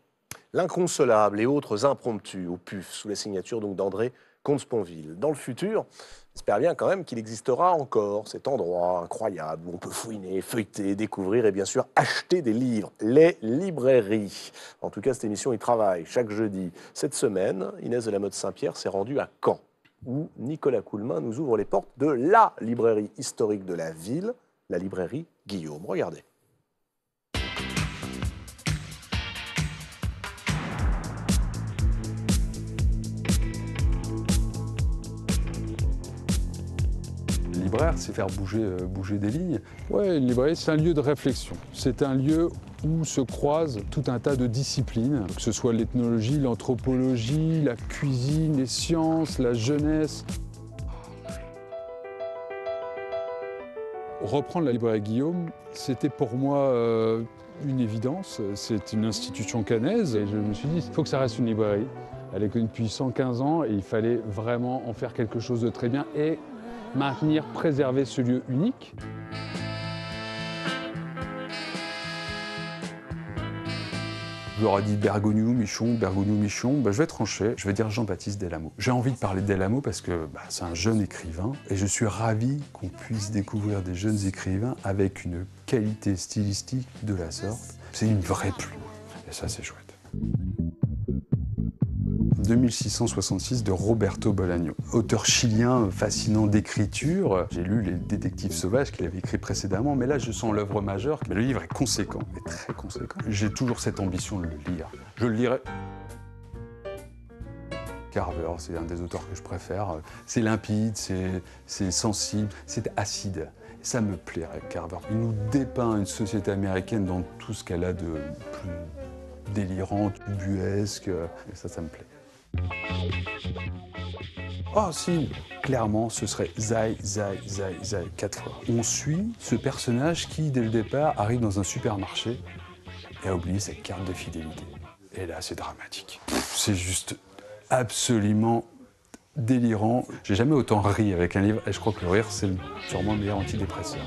L'inconsolable et autres impromptus au puf, sous la signature d'André Comte-Sponville. Dans le futur, j'espère bien quand même qu'il existera encore cet endroit incroyable où on peut fouiner, feuilleter, découvrir et bien sûr acheter des livres, les librairies. En tout cas, cette émission y travaille chaque jeudi. Cette semaine, Inès de la mode Saint-Pierre s'est rendue à Caen, où Nicolas Coulemin nous ouvre les portes de la librairie historique de la ville, la librairie Guillaume. Regardez. c'est faire bouger, euh, bouger des lignes. Oui, une librairie, c'est un lieu de réflexion. C'est un lieu où se croisent tout un tas de disciplines, que ce soit l'ethnologie, l'anthropologie, la cuisine, les sciences, la jeunesse. Reprendre la librairie Guillaume, c'était pour moi euh, une évidence. C'est une institution canaise et je me suis dit, il faut que ça reste une librairie. Elle est connue depuis 115 ans et il fallait vraiment en faire quelque chose de très bien et maintenir, préserver ce lieu unique. Je leur ai dit Bergogneau, Michon, Bergogneau, Michon. Ben, je vais trancher, je vais dire Jean-Baptiste Delamo. J'ai envie de parler de Delamo parce que ben, c'est un jeune écrivain et je suis ravi qu'on puisse découvrir des jeunes écrivains avec une qualité stylistique de la sorte. C'est une vraie plume et ça c'est chouette. 2666 de Roberto Bolaño. Auteur chilien euh, fascinant d'écriture, j'ai lu Les Détectives Sauvages qu'il avait écrit précédemment, mais là je sens l'œuvre majeure. le livre est conséquent, très conséquent. J'ai toujours cette ambition de le lire. Je le lirai Carver, c'est un des auteurs que je préfère. C'est limpide, c'est sensible, c'est acide. Ça me plairait, Carver. Il nous dépeint une société américaine dans tout ce qu'elle a de plus délirante, buesque. Et ça, ça me plaît oh, si, clairement, ce serait Zai, Zai, Zai, Zai, quatre fois. On suit ce personnage qui, dès le départ, arrive dans un supermarché et a oublié sa carte de fidélité. Et là, c'est dramatique. C'est juste absolument délirant. J'ai jamais autant ri avec un livre, et je crois que le rire, c'est sûrement le meilleur antidépresseur.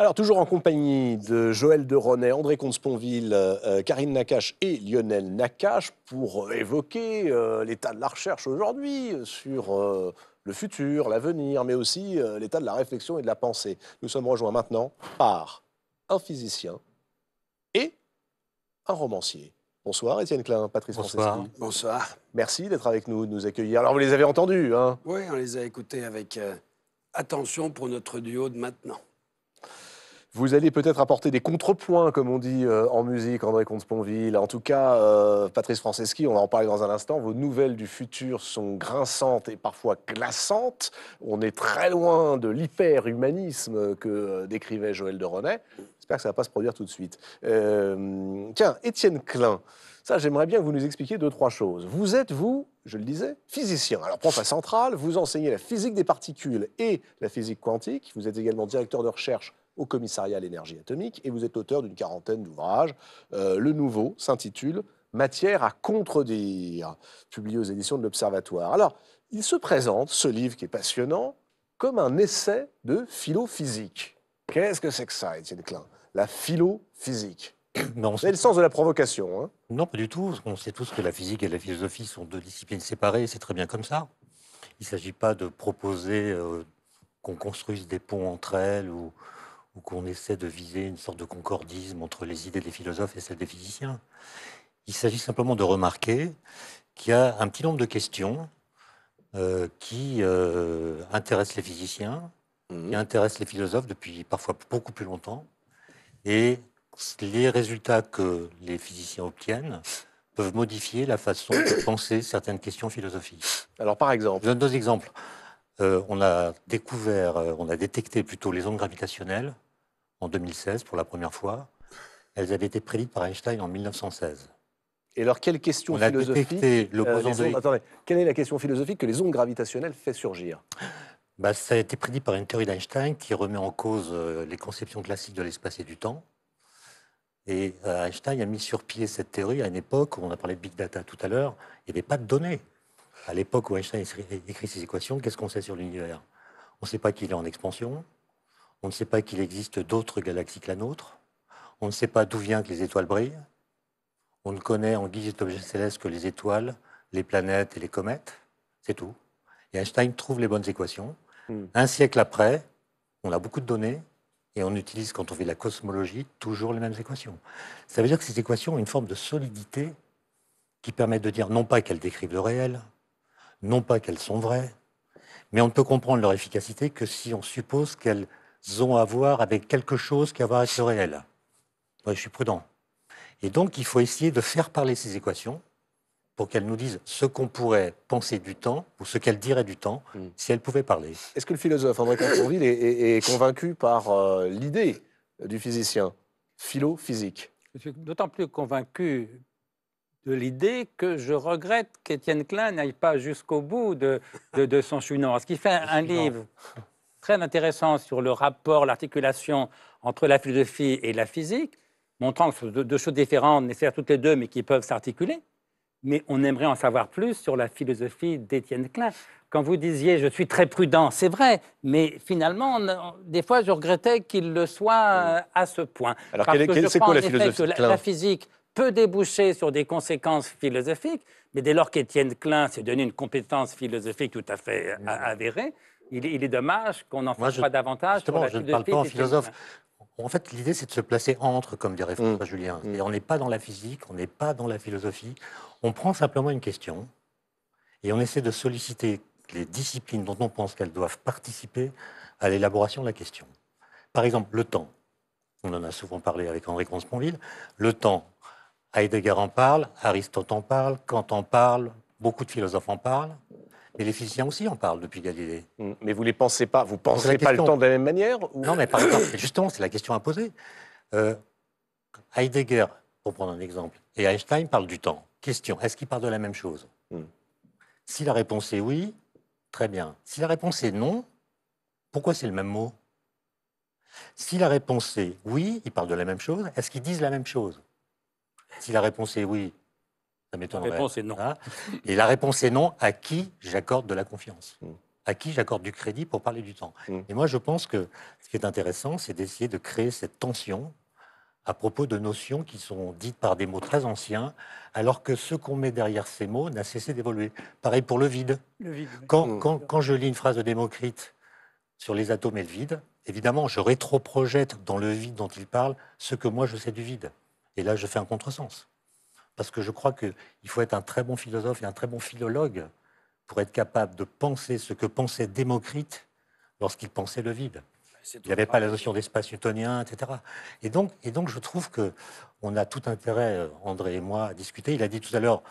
Alors, toujours en compagnie de Joël de Ronet, André Comte-Sponville, euh, euh, Karine Nakache et Lionel Nakache pour euh, évoquer l'état de la recherche aujourd'hui sur le futur, l'avenir, mais aussi l'état de la réflexion et de la pensée. Nous sommes rejoints maintenant par un physicien et un romancier. Bonsoir Étienne Klein, Patrice Bonsoir. Bonsoir. Merci d'être avec nous, de nous accueillir. Alors vous les avez entendus, hein Oui, on les a écoutés avec attention pour notre duo de maintenant. Vous allez peut-être apporter des contrepoints, comme on dit euh, en musique, André Comte-Sponville. En tout cas, euh, Patrice Franceschi, on va en parler dans un instant. Vos nouvelles du futur sont grinçantes et parfois glaçantes. On est très loin de l'hyper-humanisme que euh, décrivait Joël de René J'espère que ça ne va pas se produire tout de suite. tiens, Étienne Klein. Ça, j'aimerais bien que vous nous expliquiez deux, trois choses. Vous êtes, vous, je le disais, physicien. Alors, professeur central, Centrale, vous enseignez la physique des particules et la physique quantique. Vous êtes également directeur de recherche au commissariat à l'énergie atomique et vous êtes auteur d'une quarantaine d'ouvrages. Euh, le nouveau s'intitule Matière à contredire, publié aux éditions de l'Observatoire. Alors, il se présente, ce livre qui est passionnant, comme un essai de philo physique. Qu'est-ce que c'est que ça, Étienne Klein La philophysique. C'est le sens de la provocation. Hein non, pas du tout. On sait tous que la physique et la philosophie sont deux disciplines séparées, c'est très bien comme ça. Il ne s'agit pas de proposer euh, qu'on construise des ponts entre elles ou, ou qu'on essaie de viser une sorte de concordisme entre les idées des philosophes et celles des physiciens. Il s'agit simplement de remarquer qu'il y a un petit nombre de questions euh, qui euh, intéressent les physiciens, mmh. qui intéressent les philosophes depuis parfois beaucoup plus longtemps. Et les résultats que les physiciens obtiennent peuvent modifier la façon de penser certaines questions philosophiques. Alors par exemple Je donne deux exemples. Euh, on a découvert, on a détecté plutôt les ondes gravitationnelles en 2016 pour la première fois. Elles avaient été prédites par Einstein en 1916. Et alors, quelle question philosophique euh, Attendez, quelle est la question philosophique que les ondes gravitationnelles font surgir bah, Ça a été prédit par une théorie d'Einstein qui remet en cause euh, les conceptions classiques de l'espace et du temps. Et euh, Einstein a mis sur pied cette théorie à une époque où on a parlé de big data tout à l'heure, il n'y avait pas de données. À l'époque où Einstein écrit ses équations, qu'est-ce qu'on sait sur l'univers On ne sait pas qu'il est en expansion, on ne sait pas qu'il existe d'autres galaxies que la nôtre. On ne sait pas d'où vient que les étoiles brillent. On ne connaît en guise d'objet céleste que les étoiles, les planètes et les comètes. C'est tout. Et Einstein trouve les bonnes équations. Hmm. Un siècle après, on a beaucoup de données et on utilise, quand on fait la cosmologie, toujours les mêmes équations. Ça veut dire que ces équations ont une forme de solidité qui permet de dire non pas qu'elles décrivent le réel, non pas qu'elles sont vraies, mais on ne peut comprendre leur efficacité que si on suppose qu'elles ont à voir avec quelque chose qui a à voir avec le réel. Moi, je suis prudent. Et donc, il faut essayer de faire parler ces équations pour qu'elles nous disent ce qu'on pourrait penser du temps ou ce qu'elles diraient du temps hmm. si elles pouvaient parler. Est-ce que le philosophe André Contourville est, est, convaincu par euh, l'idée du physicien philo-physique Je suis d'autant plus convaincu de l'idée que je regrette qu'Étienne Klein n'aille pas jusqu'au bout de, de, de son chouinant, ce qu'il fait un livre très intéressant sur le rapport, l'articulation entre la philosophie et la physique, montrant que ce sont deux choses différentes, nécessaires toutes les deux, mais qui peuvent s'articuler. Mais on aimerait en savoir plus sur la philosophie d'Étienne Klein. Quand vous disiez je suis très prudent, c'est vrai, mais finalement, des fois, je regrettais qu'il le soit euh, à ce point. Alors, c'est est quoi la philosophie de Klein la, physique peut déboucher sur des conséquences philosophiques, mais dès lors qu'Étienne Klein s'est donné une compétence philosophique tout à fait euh, mmh. avérée, il, est dommage qu'on n'en fasse pas davantage. Justement, je ne parle pas en philosophe. En fait, l'idée, c'est de se placer entre, comme dirait mm. François Julien. Mm. on n'est pas dans la physique, on n'est pas dans la philosophie. On prend simplement une question et on essaie de solliciter les disciplines dont on pense qu'elles doivent participer à l'élaboration de la question. Par exemple, le temps. On en a souvent parlé avec Henri Consponville. Le temps, Heidegger en parle, Aristote en parle, Kant en parle, beaucoup de philosophes en parlent. Et les physiciens aussi en parlent depuis Galilée. Hmm. Mais vous ne les pensez pas Vous ne pensez pas le temps de la même manière Non, mais par exemple, justement, c'est la question à poser. Euh, Heidegger, pour prendre un exemple, et Einstein parlent du temps. Question, est-ce qu'ils parlent de la même chose hmm. Si la réponse est oui, très bien. Si la réponse est non, pourquoi c'est le même mot Si la réponse est oui, ils parlent de la même chose, est-ce qu'ils disent la même chose Si la réponse est oui, la réponse est non. Hein et la réponse est non à qui j'accorde de la confiance mm. à qui j'accorde du crédit pour parler du temps. Mm. Et moi, je pense que ce qui est intéressant, c'est d'essayer de créer cette tension à propos de notions qui sont dites par des mots très anciens, alors que ce qu'on met derrière ces mots n'a cessé d'évoluer. Pareil pour le vide. Mm. quand, quand, je lis une phrase de Démocrite sur les atomes et le vide, évidemment, je rétroprojette dans le vide dont il parle ce que moi je sais du vide. Et là, je fais un contresens parce que je crois qu'il faut être un très bon philosophe et un très bon philologue pour être capable de penser ce que pensait Démocrite lorsqu'il pensait le vide. Il n'y avait pas la notion d'espace newtonien, etc. Et donc, et donc, je trouve qu'on a tout intérêt, André et moi, à discuter. Il a dit tout à l'heure,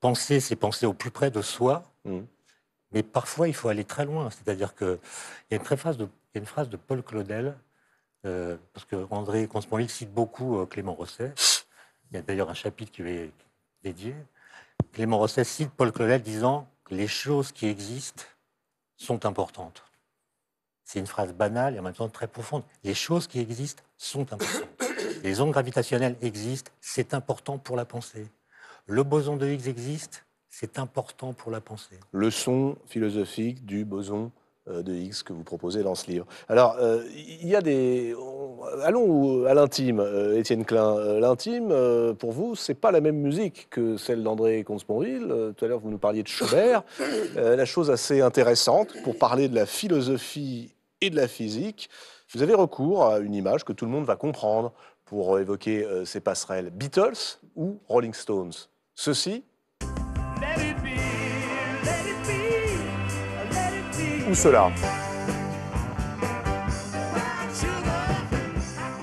penser, c'est penser au plus près de soi, mm. mais parfois il faut aller très loin. C'est-à-dire qu'il y a une phrase de, une phrase de Paul Claudel, euh, parce que André Consponville cite beaucoup euh, Clément Rosset. Il y a d'ailleurs un chapitre qui est dédié. Clément Rosset cite Paul Claudel disant que les choses qui existent sont importantes. C'est une phrase banale et en même temps très profonde. Les choses qui existent sont importantes. Les ondes gravitationnelles existent, c'est important pour la pensée. Le boson de Higgs existe, c'est important pour la pensée. Leçon philosophique du boson euh, de X que vous proposez dans ce livre. Alors, euh, il y a des. Allons à l'intime, euh, Étienne Klein. l'intime, pour vous, c'est pas la même musique que celle d'André Consponville. tout à l'heure, vous nous parliez de Schubert. la chose assez intéressante pour parler de la philosophie et de la physique, vous avez recours à une image que tout le monde va comprendre pour évoquer ces passerelles Beatles ou Rolling Stones. Ceci. cela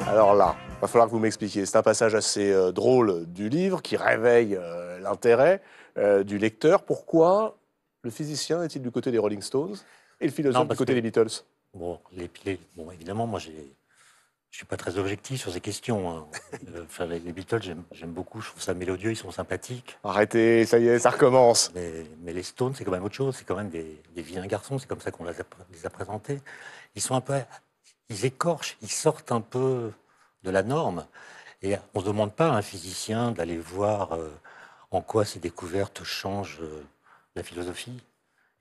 Alors là, va falloir que vous m'expliquiez. C'est un passage assez euh, drôle du livre qui réveille euh, l'intérêt euh, du lecteur. Pourquoi le physicien est-il du côté des Rolling Stones et le philosophe du côté des Beatles Bon, les, bon, évidemment, moi j'ai je ne suis pas très objectif sur ces questions. Hein. Euh, les Beatles, j'aime beaucoup, je trouve ça mélodieux, ils sont sympathiques. Arrêtez, ça y est, ça recommence. Mais, les Stones, c'est quand même autre chose, c'est quand même des, vilains garçons, c'est comme ça qu'on les, a présentés. Ils sont un peu, ils écorchent, ils sortent un peu de la norme. Et on ne demande pas à un physicien d'aller voir euh, en quoi ces découvertes changent euh, la philosophie.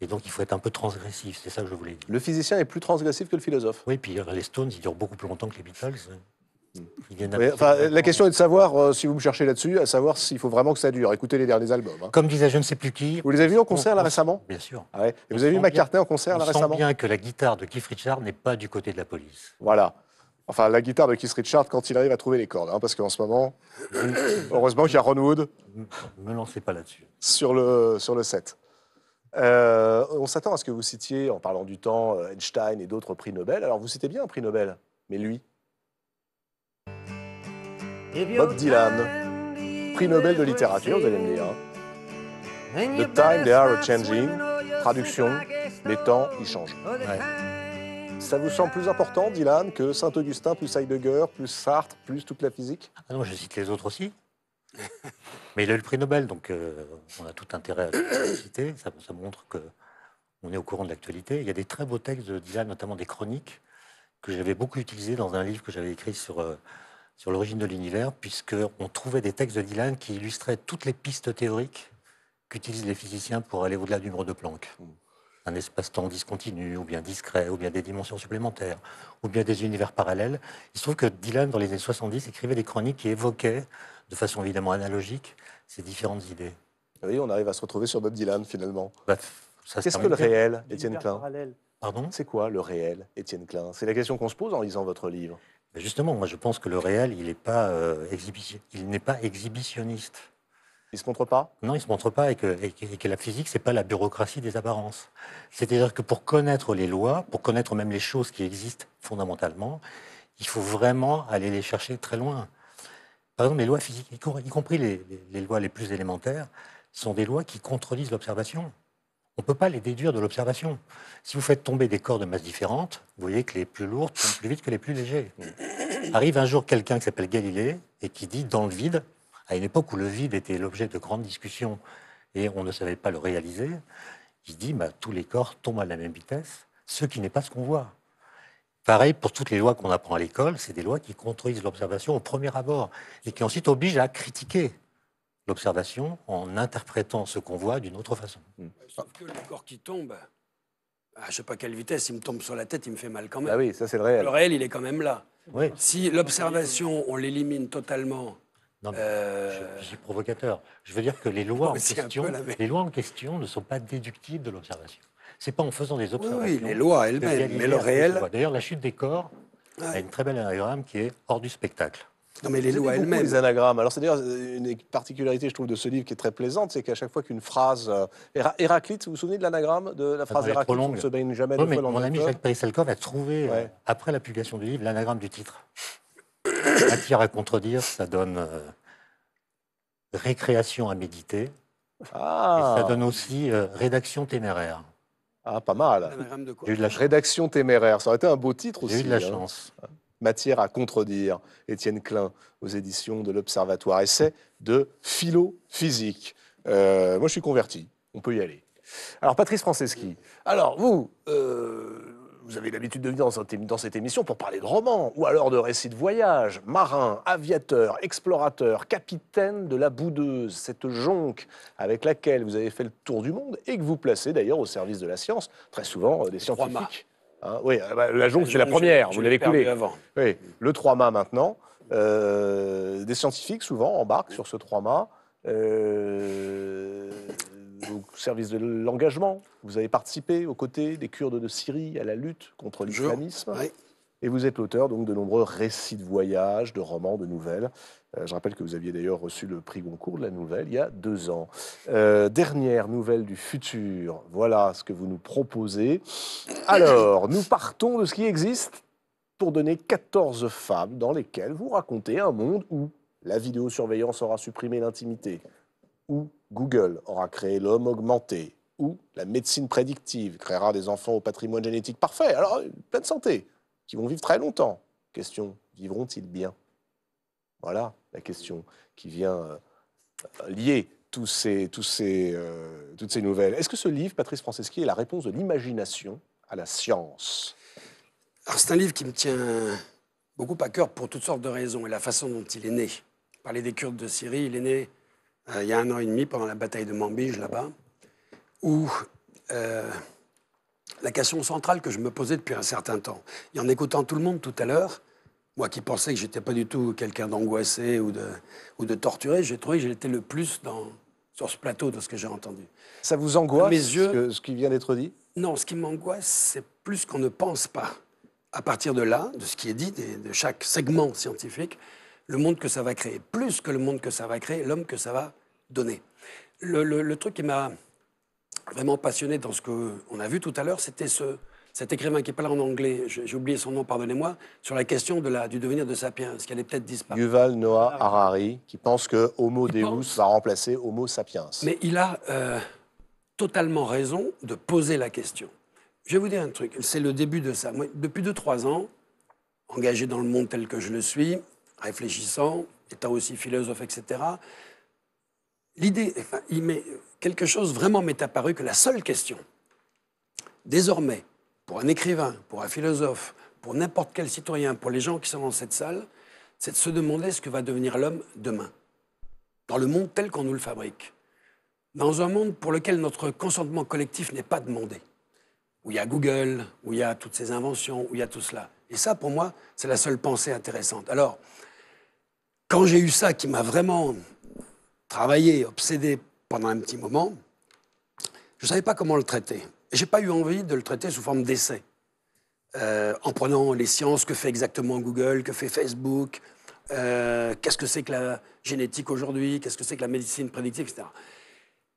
Et donc, il faut être un peu transgressif, c'est ça que je voulais dire. Le physicien est plus transgressif que le philosophe. Oui, puis euh, les Stones, ils durent beaucoup plus longtemps que les Beatles. Hein. Hmm. la question est de savoir, euh, si vous me cherchez là-dessus, à savoir s'il faut vraiment que ça dure. Écoutez les derniers albums. Hein. Comme disait je ne sais plus qui. Vous les avez vus en concert là récemment Bien sûr. Ah Et vous avez vu McCartney en concert là récemment sent bien que la guitare de Keith Richard n'est pas du côté de la police. Voilà. Enfin, la guitare de Keith Richard quand il arrive à trouver les cordes. Hein, parce qu'en ce moment, heureusement qu'il y a Ron Wood. Ne me lancez pas là-dessus. Sur le, sur le set. Euh, on s'attend à ce que vous citiez, en parlant du temps, euh, Einstein et d'autres prix Nobel. Alors vous citez bien un prix Nobel, mais lui Bob Dylan, prix Nobel de littérature, vous allez me dire. Hein. The time they are changing, traduction, les temps, ils changent. Ça vous semble plus important, Dylan, que Saint-Augustin, plus Heidegger, plus Sartre, plus toute la physique Ah non, je cite les autres aussi. Mais il a eu le prix Nobel, donc euh, on a tout intérêt à le citer. Ça, montre qu'on est au courant de l'actualité. Il y a des très beaux textes de Dylan, notamment des chroniques, que j'avais beaucoup utilisés dans un livre que j'avais écrit sur, euh, sur l'origine de l'univers, puisqu'on trouvait des textes de Dylan qui illustraient toutes les pistes théoriques qu'utilisent les physiciens pour aller au-delà du nombre de Planck. Mmh un espace-temps discontinu, ou bien discret, ou bien des dimensions supplémentaires, ou bien des univers parallèles. Il se trouve que Dylan, dans les années 70, écrivait des chroniques qui évoquaient, de façon évidemment analogique, ces différentes idées. Ah oui, on arrive à se retrouver sur Bob Dylan, finalement. Bah, Qu'est-ce que le réel, Étienne Klein Pardon C'est quoi le réel, Étienne Klein C'est la question qu'on se pose en lisant votre livre. Bah, justement, moi je pense que le réel, il euh, n'est pas, pas exhibitionniste. Il se montre pas Non, il se montre pas et que, la physique, c'est pas la bureaucratie des apparences. C'est-à-dire que pour connaître les lois, pour connaître même les choses qui existent fondamentalement, il faut vraiment aller les chercher très loin. Par exemple, les lois physiques, y compris les, lois les plus élémentaires, sont des lois qui contredisent l'observation. On ne peut pas les déduire de l'observation. Si vous faites tomber des corps de masse différentes, vous voyez que les plus lourds tombent plus vite que les plus légers. Arrive un jour quelqu'un qui s'appelle Galilée et qui dit dans le vide, à une époque où le vide était l'objet de grandes discussions et on ne savait pas le réaliser, il dit bah, tous les corps tombent à la même vitesse, ce qui n'est pas ce qu'on voit. Pareil pour toutes les lois qu'on apprend à l'école, c'est des lois qui contrôlent l'observation au premier abord et qui ensuite obligent à critiquer l'observation en interprétant ce qu'on voit d'une autre façon. Hmm. Sauf que le corps qui tombe, à ah, je sais pas quelle vitesse, il me tombe sur la tête, il me fait mal quand même. Ah oui, ça c'est le réel. Le réel, il est quand même là. Si l'observation, on l'élimine totalement euh. je, suis provocateur. Je veux dire que les lois, en question, les lois en question ne sont pas déductibles de l'observation. C'est pas en faisant des observations. Oui, les lois elles-mêmes, mais le réel. D'ailleurs, la chute des corps a une très belle anagramme qui est hors du spectacle. Non, mais les lois elles-mêmes. Les anagrammes. Alors, c'est d'ailleurs une particularité, je trouve, de ce livre qui est très plaisante, c'est qu'à chaque fois qu'une phrase. Euh, Héraclite, vous vous souvenez de l'anagramme de la phrase Héraclite On ne se baigne jamais oh, mais Mon ami Jacques Perisselkov a trouvé, euh, après la publication du livre, l'anagramme du titre. Matière à contredire, ça donne euh, récréation à méditer. Ah. Et ça donne aussi euh, rédaction téméraire. Ah, pas mal. Ah, J'ai de la Rédaction téméraire, ça aurait été un beau titre aussi. J'ai eu de la hein. chance. Matière à contredire, Étienne Klein, aux éditions de l'Observatoire. Essai de philo-physique. Euh, moi, je suis converti, on peut y aller. Alors, Patrice Franceschi, alors vous, vous avez l'habitude de venir dans cette, émission pour parler de romans ou alors de récits de voyage. Marin, aviateur, explorateur, capitaine de la boudeuse, cette jonque avec laquelle vous avez fait le tour du monde et que vous placez d'ailleurs au service de la science, très souvent euh, des scientifiques. Hein, oui, euh, bah, la jonque, c'est la première, vous l'avez coulée. Avant. Oui, le trois-mâts maintenant. Euh, des scientifiques souvent embarquent sur ce trois-mâts. Euh, au service de l'engagement. Vous avez participé aux côtés des Kurdes de Syrie à la lutte contre l'islamisme. Et vous êtes l'auteur donc de nombreux récits de voyages, de romans, de nouvelles. Euh, je rappelle que vous aviez d'ailleurs reçu le prix Goncourt de la nouvelle il y a deux ans. Euh, dernière nouvelle du futur. Voilà ce que vous nous proposez. Alors, nous partons de ce qui existe pour donner 14 femmes dans lesquelles vous racontez un monde où la vidéosurveillance aura supprimé l'intimité, ou Google aura créé l'homme augmenté, ou la médecine prédictive créera des enfants au patrimoine génétique parfait, alors pleine de santé, qui vont vivre très longtemps. Question, vivront-ils bien Voilà la question qui vient euh, lier tous ces, euh, toutes ces nouvelles. Est-ce que ce livre, Patrice Franceschi, est la réponse de l'imagination à la science C'est un livre qui me tient beaucoup à cœur pour toutes sortes de raisons et la façon dont il est né. Parler des Kurdes de Syrie, il est né euh, il y a un an et demi, pendant la bataille de Mambige, là-bas, où euh, la question centrale que je me posais depuis un certain temps, et en écoutant tout le monde tout à l'heure, moi qui pensais que je j'étais pas du tout quelqu'un d'angoissé ou de, torturé, j'ai trouvé que j'étais le plus dans, sur ce plateau de ce que j'ai entendu. Ça vous angoisse, mes yeux, ce, qui vient d'être dit Non, ce qui m'angoisse, c'est plus qu'on ne pense pas à partir de là, de ce qui est dit, de chaque segment scientifique, le monde que ça va créer, plus que le monde que ça va créer, l'homme que ça va donner. Le, truc qui m'a vraiment passionné dans ce qu'on a vu tout à l'heure, c'était ce, cet écrivain qui est pas là en anglais, j'ai oublié son nom, pardonnez-moi, sur la question du devenir de Sapiens, qui allait peut-être disparaître. Yuval Noah Harari, qui pense que Homo Deus va remplacer Homo Sapiens. Mais il a euh, totalement raison de poser la question. Je vais vous dire un truc, c'est le début de ça. depuis 2-3 ans, engagé dans le monde tel que je le suis, réfléchissant, étant aussi philosophe, etc., l'idée, il quelque chose vraiment m'est apparu que la seule question, désormais, pour un écrivain, pour un philosophe, pour n'importe quel citoyen, pour les gens qui sont dans cette salle, c'est de se demander ce que va devenir l'homme demain, dans le monde tel qu'on nous le fabrique, dans un monde pour lequel notre consentement collectif n'est pas demandé, où il y a Google, où il y a toutes ces inventions, où il y a tout cela. Et ça, pour moi, c'est la seule pensée intéressante. Alors, quand j'ai eu ça qui m'a vraiment travaillé, obsédé pendant un petit moment, je ne savais pas comment le traiter. Je n'ai pas eu envie de le traiter sous forme d'essai, euh, en prenant les sciences, que fait exactement Google, que fait Facebook, euh, qu'est-ce que c'est que la génétique aujourd'hui, qu'est-ce que c'est que la médecine prédictive, etc.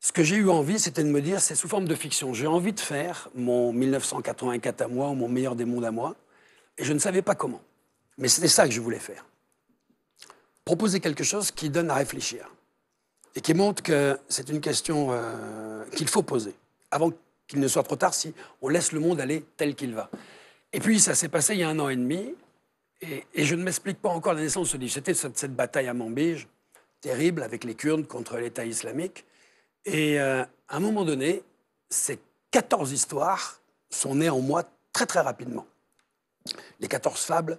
Ce que j'ai eu envie, c'était de me dire, c'est sous forme de fiction. J'ai envie de faire mon 1984 à moi ou mon meilleur des mondes à moi, et je ne savais pas comment. Mais c'était ça que je voulais faire proposer quelque chose qui donne à réfléchir et qui montre que c'est une question euh, qu'il faut poser avant qu'il ne soit trop tard si on laisse le monde aller tel qu'il va. Et puis ça s'est passé il y a un an et demi et, je ne m'explique pas encore la naissance de ce livre. C'était cette, bataille à Mambige, terrible, avec les Kurdes contre l'État islamique. Et euh, à un moment donné, ces 14 histoires sont nées en moi très très rapidement. Les 14 fables,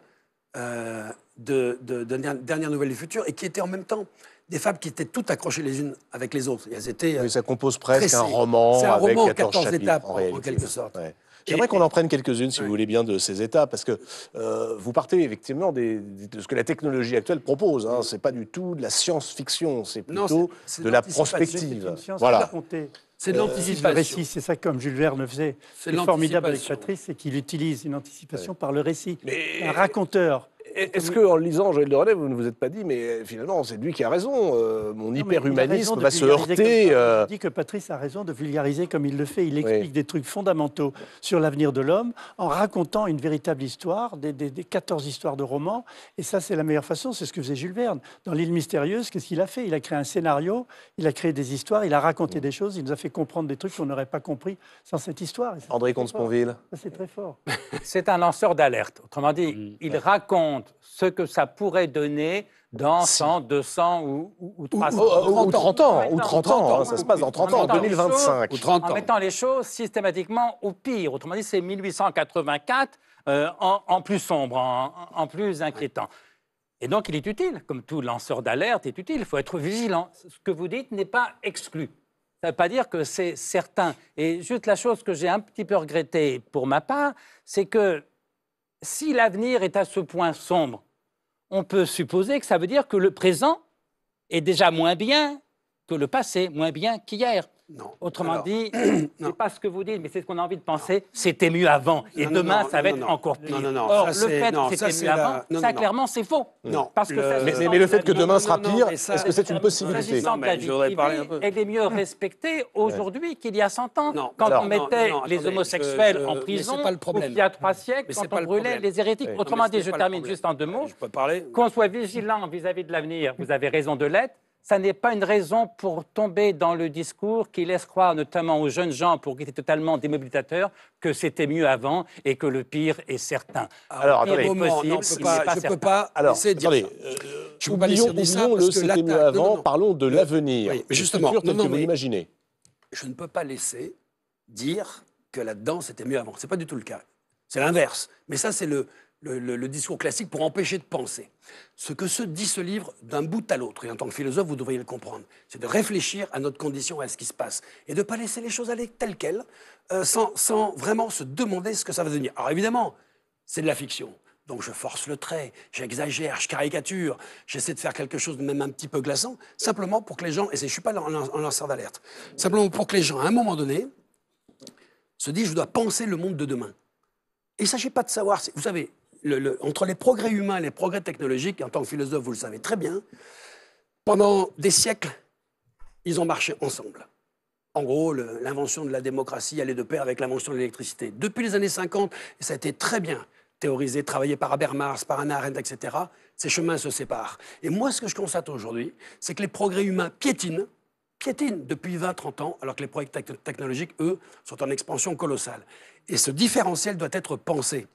euh, de, de, Dernière Nouvelle du Futur et qui étaient en même temps des fables qui étaient toutes accrochées les unes avec les autres. étaient, ça compose presque un roman. avec 14, étapes, en, quelque sorte. J'aimerais qu'on en prenne quelques-unes, si vous voulez bien, de ces étapes, parce que euh, vous partez effectivement de ce que la technologie actuelle propose. Hein. Ce n'est pas du tout de la science-fiction, c'est plutôt de la prospective. voilà. C'est de euh, l'anticipation. le récit, c'est ça comme Jules Verne faisait. C'est formidable avec Patrice, c'est qu'il utilise une anticipation par le récit. Un raconteur est-ce que en lisant Joël de vous ne vous êtes pas dit, mais finalement, c'est lui qui a raison. Euh, mon mon hyperhumanisme va se heurter. On euh. dit que Patrice a raison de vulgariser comme il le fait. Il explique des trucs fondamentaux sur l'avenir de l'homme en racontant une véritable histoire, des, 14 histoires de romans. Et ça, c'est la meilleure façon. C'est ce que faisait Jules Verne. Dans L'île mystérieuse, qu'est-ce qu'il a fait Il a créé un scénario, il a créé des histoires, il a raconté mm. des choses, il nous a fait comprendre des trucs qu'on n'aurait pas compris sans cette histoire. André comte C'est très fort. c'est un lanceur d'alerte. Autrement dit, mm. il raconte ce que ça pourrait donner dans 100, 200 ou, 300 30 ans. Ou 30 ans, hein, ça se passe dans 30 ans, en 2025. En mettant les choses systématiquement au pire. Autrement dit, c'est 1884 euh, en, plus sombre, en, en plus inquiétant. Et donc, il est utile, comme tout lanceur d'alerte est utile, il faut être vigilant. Ce que vous dites n'est pas exclu. Ça ne veut pas dire que c'est certain. Et juste la chose que j'ai un petit peu regrettée pour ma part, c'est que si l'avenir est à ce point sombre, on peut supposer que ça veut dire que le présent est déjà moins bien que le passé, moins bien qu'hier. Non. Autrement dit, dit, n'est pas ce que vous dites, mais c'est ce qu'on a envie de penser. C'était mieux avant, et demain ça va être encore pire. Or, le fait que c'était mieux avant, ça clairement c'est faux. Non. Parce que mais, le fait que demain sera pire, est-ce que c'est une possibilité mais un peu. Elle est mieux respectée aujourd'hui qu'il y a 100 ans, quand on mettait les homosexuels en prison, il y a trois siècles, quand on brûlait les hérétiques. Autrement dit, je termine juste en deux mots. Qu'on soit vigilant vis-à-vis de l'avenir, vous avez raison de l'être ça n'est pas une raison pour tomber dans le discours qui laisse croire, notamment aux jeunes gens, pour qui c'est totalement démobilisateur que c'était mieux avant et que le pire est certain. Alors, attendez, non, je ne peux pas Alors, dire attendez, ça. Euh, oublions, ça le c'était mieux avant, parlons de l'avenir. Oui, justement, le futur Je ne peux pas laisser dire que là-dedans, c'était mieux avant. Ce n'est pas du tout le cas. C'est l'inverse. Mais ça, c'est le, le, discours classique pour empêcher de penser. Ce que se dit ce livre d'un bout à l'autre, et en tant que philosophe, vous devriez le comprendre, c'est de réfléchir à notre condition, à ce qui se passe, et de ne pas laisser les choses aller telles quelles, euh, sans, sans, vraiment se demander ce que ça va devenir. Alors évidemment, c'est de la fiction. Donc je force le trait, j'exagère, je caricature, j'essaie de faire quelque chose de même un petit peu glaçant, simplement pour que les gens, et je ne suis pas en, lanceur d'alerte, simplement pour que les gens, à un moment donné, se disent, je dois penser le monde de demain. Il ne s'agit pas de savoir, vous savez, entre les progrès humains et les progrès technologiques, en tant que philosophe, vous le savez très bien, pendant des siècles, ils ont marché ensemble. En gros, l'invention de la démocratie allait de pair avec l'invention de l'électricité. Depuis les années 50, et ça a été très bien théorisé, travaillé par Habermas, par Hannah Arendt, etc., ces chemins se séparent. Et moi, ce que je constate aujourd'hui, c'est que les progrès humains piétinent, piétinent depuis 20-30 ans, alors que les progrès technologiques, eux, sont en expansion colossale. Et ce différentiel doit être pensé.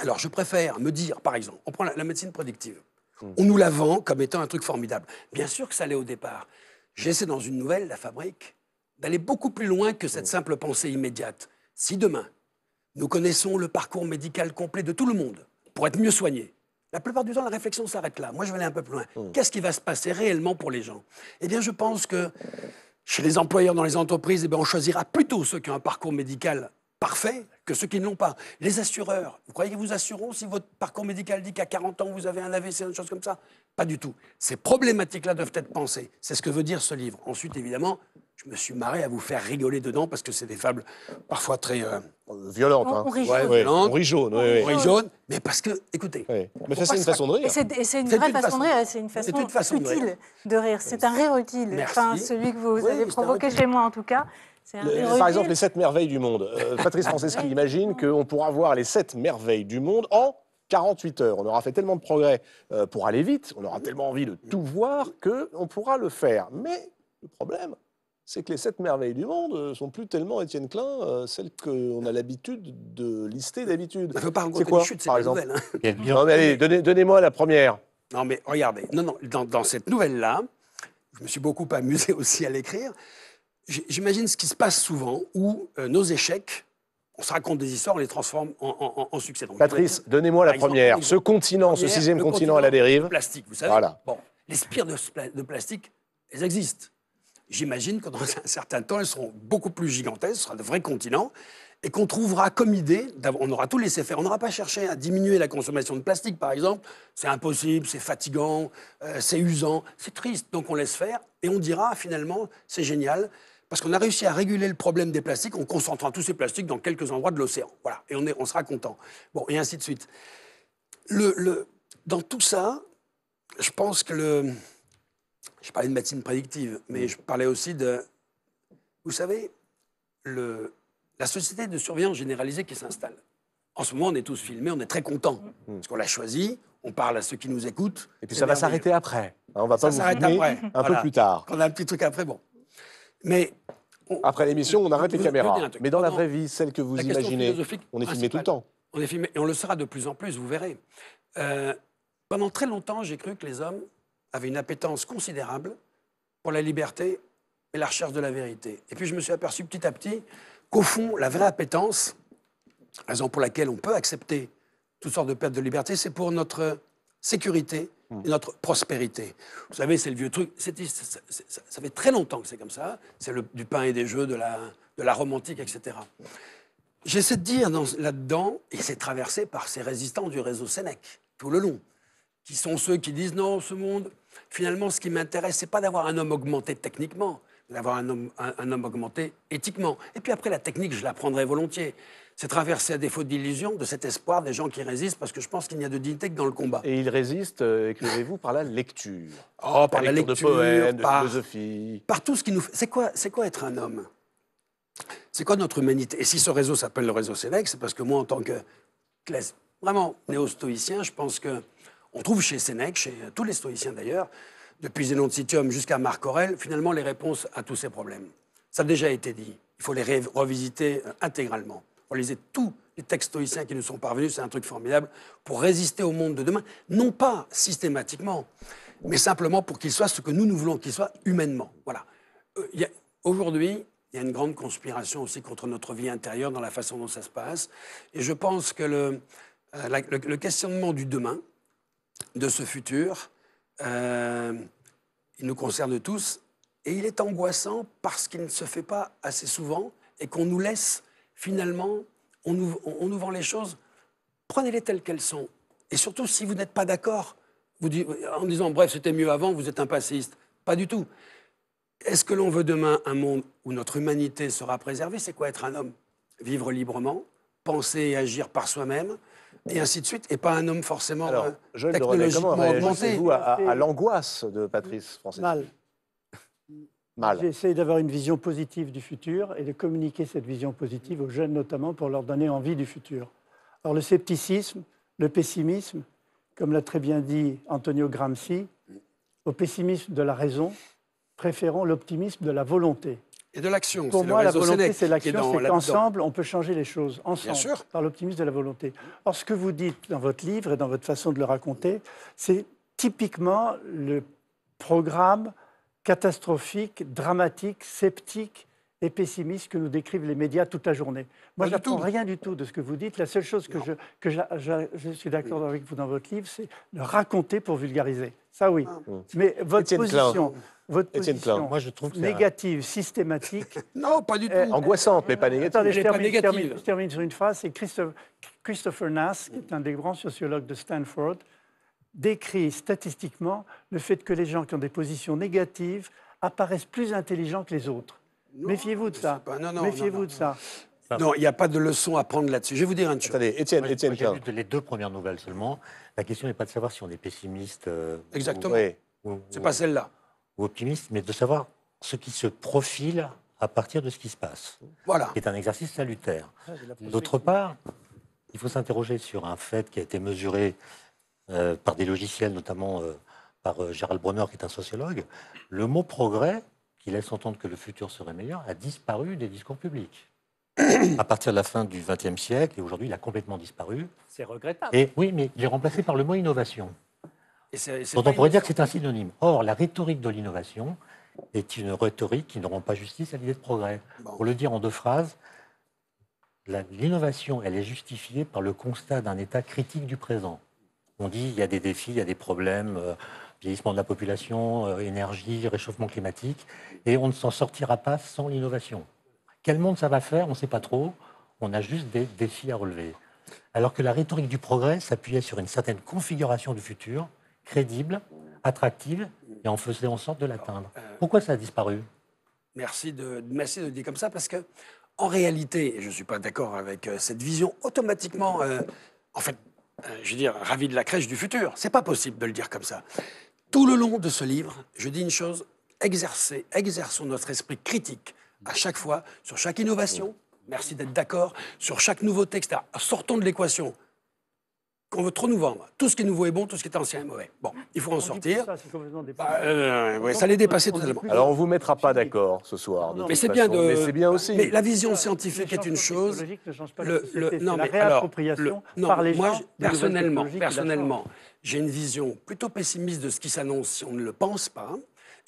Alors je préfère me dire, par exemple, on prend la, médecine prédictive. Hmm. On nous la vend comme étant un truc formidable. Bien sûr que ça allait au départ. J'essaie dans une nouvelle, la fabrique, d'aller beaucoup plus loin que cette hmm. simple pensée immédiate. Si demain, nous connaissons le parcours médical complet de tout le monde pour être mieux soigné, la plupart du temps, la réflexion s'arrête là. Moi, je vais aller un peu plus loin. Hmm. Qu'est-ce qui va se passer réellement pour les gens Eh bien, je pense que chez les employeurs dans les entreprises, eh on choisira plutôt ceux qui ont un parcours médical Parfait que ceux qui ne l'ont pas. Les assureurs, vous croyez qu'ils vous assureront si votre parcours médical dit qu'à 40 ans vous avez un AVC, une chose comme ça Pas du tout. Ces problématiques-là doivent être pensées. C'est ce que veut dire ce livre. Ensuite, évidemment, je me suis marré à vous faire rigoler dedans parce que c'est des fables parfois très euh, euh, violentes. On, hein. jaune. oui, jaune, mais parce que, écoutez. Mais c'est une façon de rire. C'est une vraie façon de rire, c'est une façon, utile de rire. C'est un rire utile. Enfin, celui que vous avez provoqué chez moi, en tout cas par exemple, les sept merveilles du monde. Euh, Patrice Franceschi imagine qu'on pourra voir les sept merveilles du monde en 48 heures. On aura fait tellement de progrès euh, pour aller vite, on aura tellement envie de tout voir qu'on pourra le faire. Mais le problème, c'est que les sept merveilles du monde euh, sont plus tellement Étienne Klein, celles qu'on a l'habitude de lister d'habitude. On ne pas quoi, c'est par exemple. Nouvelle, hein. Non, mais allez, donnez, moi la première. Non, mais regardez, non, non, dans cette nouvelle-là, je me suis beaucoup amusé aussi à l'écrire j'imagine ce qui se passe souvent où euh, nos échecs, on se raconte des histoires, on les transforme en, en, succès. Patrice, donnez-moi la première. ce continent, ce sixième continent, à la dérive. Plastique, vous savez. Bon, les spires de, plastique, elles existent. J'imagine qu'en un certain temps, elles seront beaucoup plus gigantesques, ce sera de vrais continents, et qu'on trouvera comme idée, on aura tout laissé faire. On n'aura pas cherché à diminuer la consommation de plastique, par exemple. C'est impossible, c'est fatigant, euh, c'est usant, c'est triste. Donc on laisse faire et on dira finalement, c'est génial, parce qu'on a réussi à réguler le problème des plastiques en concentrant tous ces plastiques dans quelques endroits de l'océan. Voilà, et on, est, on sera content. Bon, et ainsi de suite. Le, dans tout ça, je pense que le. Je parlais de médecine prédictive, mais je parlais aussi de. Vous savez, le, la société de surveillance généralisée qui s'installe. En ce moment, on est tous filmés, on est très contents, mmh. parce qu'on l'a choisi, on parle à ceux qui nous écoutent. Et puis ça va s'arrêter après. Hein, on va pas vous filmer après. un peu plus tard. On a un petit truc après, bon. Mais Après l'émission, on arrête les caméras. Mais dans la vraie vie, celle que vous imaginez, on est filmé tout le temps. On est filmé, et on le sera de plus en plus, vous verrez. Euh, pendant très longtemps, j'ai cru que les hommes avaient une appétence considérable pour la liberté et la recherche de la vérité. Et puis je me suis aperçu petit à petit qu'au fond, la vraie appétence, raison pour laquelle on peut accepter toutes sortes de pertes de liberté, c'est pour notre sécurité Mmh. notre prospérité. Vous savez, c'est le vieux truc. ça fait très longtemps que c'est comme ça. C'est du pain et des jeux, de la, de la romantique, etc. J'essaie de dire là-dedans, et c'est traversé par ces résistants du réseau Sénèque, tout le long, qui sont ceux qui disent non, ce monde, finalement, ce qui m'intéresse, c'est pas d'avoir un homme augmenté techniquement, d'avoir un homme, un homme augmenté éthiquement. Et puis après, la technique, je la prendrai volontiers c'est traverser à défaut d'illusion, de cet espoir des gens qui résistent, parce que je pense qu'il n'y a de dignité que dans le combat. Et ils résistent, euh, écrivez-vous, par la lecture. Oh, par, la lecture, de par, philosophie. Par tout ce qui nous fait. C'est quoi, quoi être un homme C'est quoi notre humanité Et si ce réseau s'appelle le réseau Sénèque, c'est parce que moi, en tant que vraiment néo-stoïcien, je pense que on trouve chez Sénèque, chez euh, tous les stoïciens d'ailleurs, depuis Zénon de Citium jusqu'à Marc Aurel, finalement les réponses à tous ces problèmes. Ça a déjà été dit. Il faut les revisiter euh, intégralement liser tous les textes stoïciens qui nous sont parvenus, c'est un truc formidable, pour résister au monde de demain, non pas systématiquement, mais simplement pour qu'il soit ce que nous, nous voulons qu'il soit humainement. Voilà. Euh, aujourd'hui, il y a une grande conspiration aussi contre notre vie intérieure dans la façon dont ça se passe. Et je pense que le, euh, le, questionnement du demain, de ce futur, euh, il nous concerne tous. Et il est angoissant parce qu'il ne se fait pas assez souvent et qu'on nous laisse finalement, on nous, on vend les choses, prenez-les telles qu'elles sont. Et surtout, si vous n'êtes pas d'accord, en disant, bref, c'était mieux avant, vous êtes un passéiste. Pas du tout. Est-ce que l'on veut demain un monde où notre humanité sera préservée C'est quoi être un homme Vivre librement, penser et agir par soi-même, et ainsi de suite, et pas un homme forcément euh, technologiquement comment vous à, à, l'angoisse de Patrice Français J'essaie d'avoir une vision positive du futur et de communiquer cette vision positive aux jeunes notamment pour leur donner envie du futur. Alors, le scepticisme, le pessimisme, comme l'a très bien dit Antonio Gramsci, au pessimisme de la raison, préférons l'optimisme de la volonté. Et de l'action. Pour moi, la volonté, c'est l'action, c'est qu'ensemble, on peut changer les choses, ensemble, sûr. par l'optimisme de la volonté. Or, ce que vous dites dans votre livre et dans votre façon de le raconter, c'est typiquement le programme catastrophique, dramatique, sceptique et pessimiste que nous décrivent les médias toute la journée. Moi, je n'apprends rien du tout de ce que vous dites. La seule chose que, je, suis d'accord avec vous dans votre livre, c'est le raconter pour vulgariser. Ça, oui. Ah. Hum. Mais votre position, votre position Moi, je trouve négative, systématique... non, pas du tout. Angoissante, mais pas négative. Attendez, je, termine, sur une phrase. C'est Christopher, Christopher Nass, qui est un des grands sociologues de Stanford, décrit statistiquement le fait que les gens qui ont des positions négatives apparaissent plus intelligents que les autres. Méfiez-vous de ça. Méfiez-vous de ça. Non, il n'y a pas de leçon à prendre là-dessus. Je vais vous dire un truc. Attendez, Étienne, Étienne. les deux premières nouvelles seulement. La question n'est pas de savoir si on est pessimiste. Euh, Exactement. C'est pas celle-là. Ou optimiste, mais de savoir ce qui se profile à partir de ce qui se passe. Voilà. C'est un exercice salutaire. Ah, D'autre part, il faut s'interroger sur un fait qui a été mesuré euh, par des logiciels, notamment euh, par euh, Gérald Bronner, qui est un sociologue, le mot progrès, qui laisse entendre que le futur serait meilleur, a disparu des discours publics. à partir de la fin du XXe siècle, et aujourd'hui, il a complètement disparu. C'est regrettable. Et, oui, mais il est remplacé par le mot innovation. on pourrait dire que c'est un synonyme. Or, la rhétorique de l'innovation est une rhétorique qui ne rend pas justice à l'idée de progrès. Pour le dire en deux phrases, l'innovation, elle est justifiée par le constat d'un état critique du présent. On dit il y a des défis, il y a des problèmes, euh, vieillissement de la population, euh, énergie, réchauffement climatique, et on ne s'en sortira pas sans l'innovation. Quel monde ça va faire On ne sait pas trop. On a juste des défis à relever. Alors que la rhétorique du progrès s'appuyait sur une certaine configuration du futur, crédible, attractive, et on faisait en sorte de l'atteindre. Euh, Pourquoi ça a disparu Merci de, le dire comme ça, parce que en réalité, je ne suis pas d'accord avec cette vision automatiquement, en fait, euh, je veux dire, ravi de la crèche du futur. C'est pas possible de le dire comme ça. Tout le long de ce livre, je dis une chose exercer, exerçons notre esprit critique à chaque fois sur chaque innovation. Merci d'être d'accord sur chaque nouveau texte. Ah, sortons de l'équation qu'on veut trop nous vendre. Tout ce qui est nouveau est bon, tout ce qui est ancien est mauvais. Bon, il faut en sortir. Ça, bah, dépassé euh, ouais, ça les totalement. Alors on vous mettra pas d'accord ce soir. mais c'est bien de. bien aussi. Mais la vision scientifique est une chose. Le, le, non, mais alors, non, moi, personnellement, personnellement, j'ai une vision plutôt pessimiste de ce qui s'annonce si on ne le pense pas,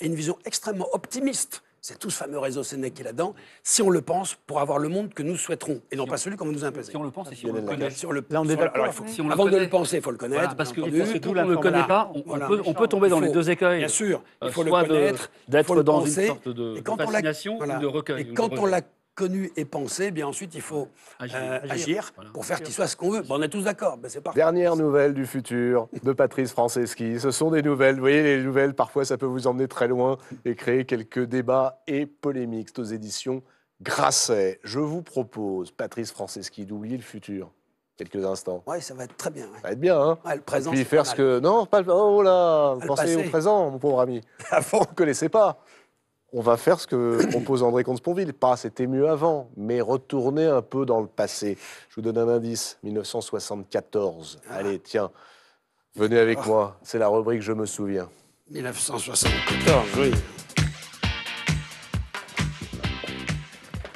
et une vision extrêmement optimiste c'est tout ce fameux réseau Sénèque qui est là-dedans, si on le pense pour avoir le monde que nous souhaiterons, et non pas celui qu'on va nous imposer. Si on le pense et si on, le connaît. Si avant de le penser, il faut le connaître. parce que si on ne le connaît pas, on, peut, tomber dans les deux écueils. Bien sûr, il euh, faut le connaître, d'être dans penser, une sorte de, fascination ou de recueil. Et quand on l'a connu et pensé, bien ensuite il faut euh, agir, pour faire qu'il soit ce qu'on veut. on est tous d'accord, mais c'est Dernière nouvelle du futur de Patrice Franceschi. Ce sont des nouvelles, vous voyez, les nouvelles, parfois ça peut vous emmener très loin et créer quelques débats et polémiques. aux éditions Grasset. Je vous propose, Patrice Franceschi, d'oublier le futur quelques instants. Oui, ça va être très bien. Ça va être bien, hein Le présent, Puis faire ce que... Non, pas le... Oh là Vous pensez au présent, mon pauvre ami. Avant, vous ne connaissez pas on va faire ce que propose André Comte-Sponville. Pas c'était mieux avant, mais retourner un peu dans le passé. Je vous donne un indice 1974. Ah. Allez, tiens, venez avec ah. moi. C'est la rubrique Je me souviens. 1974, oui.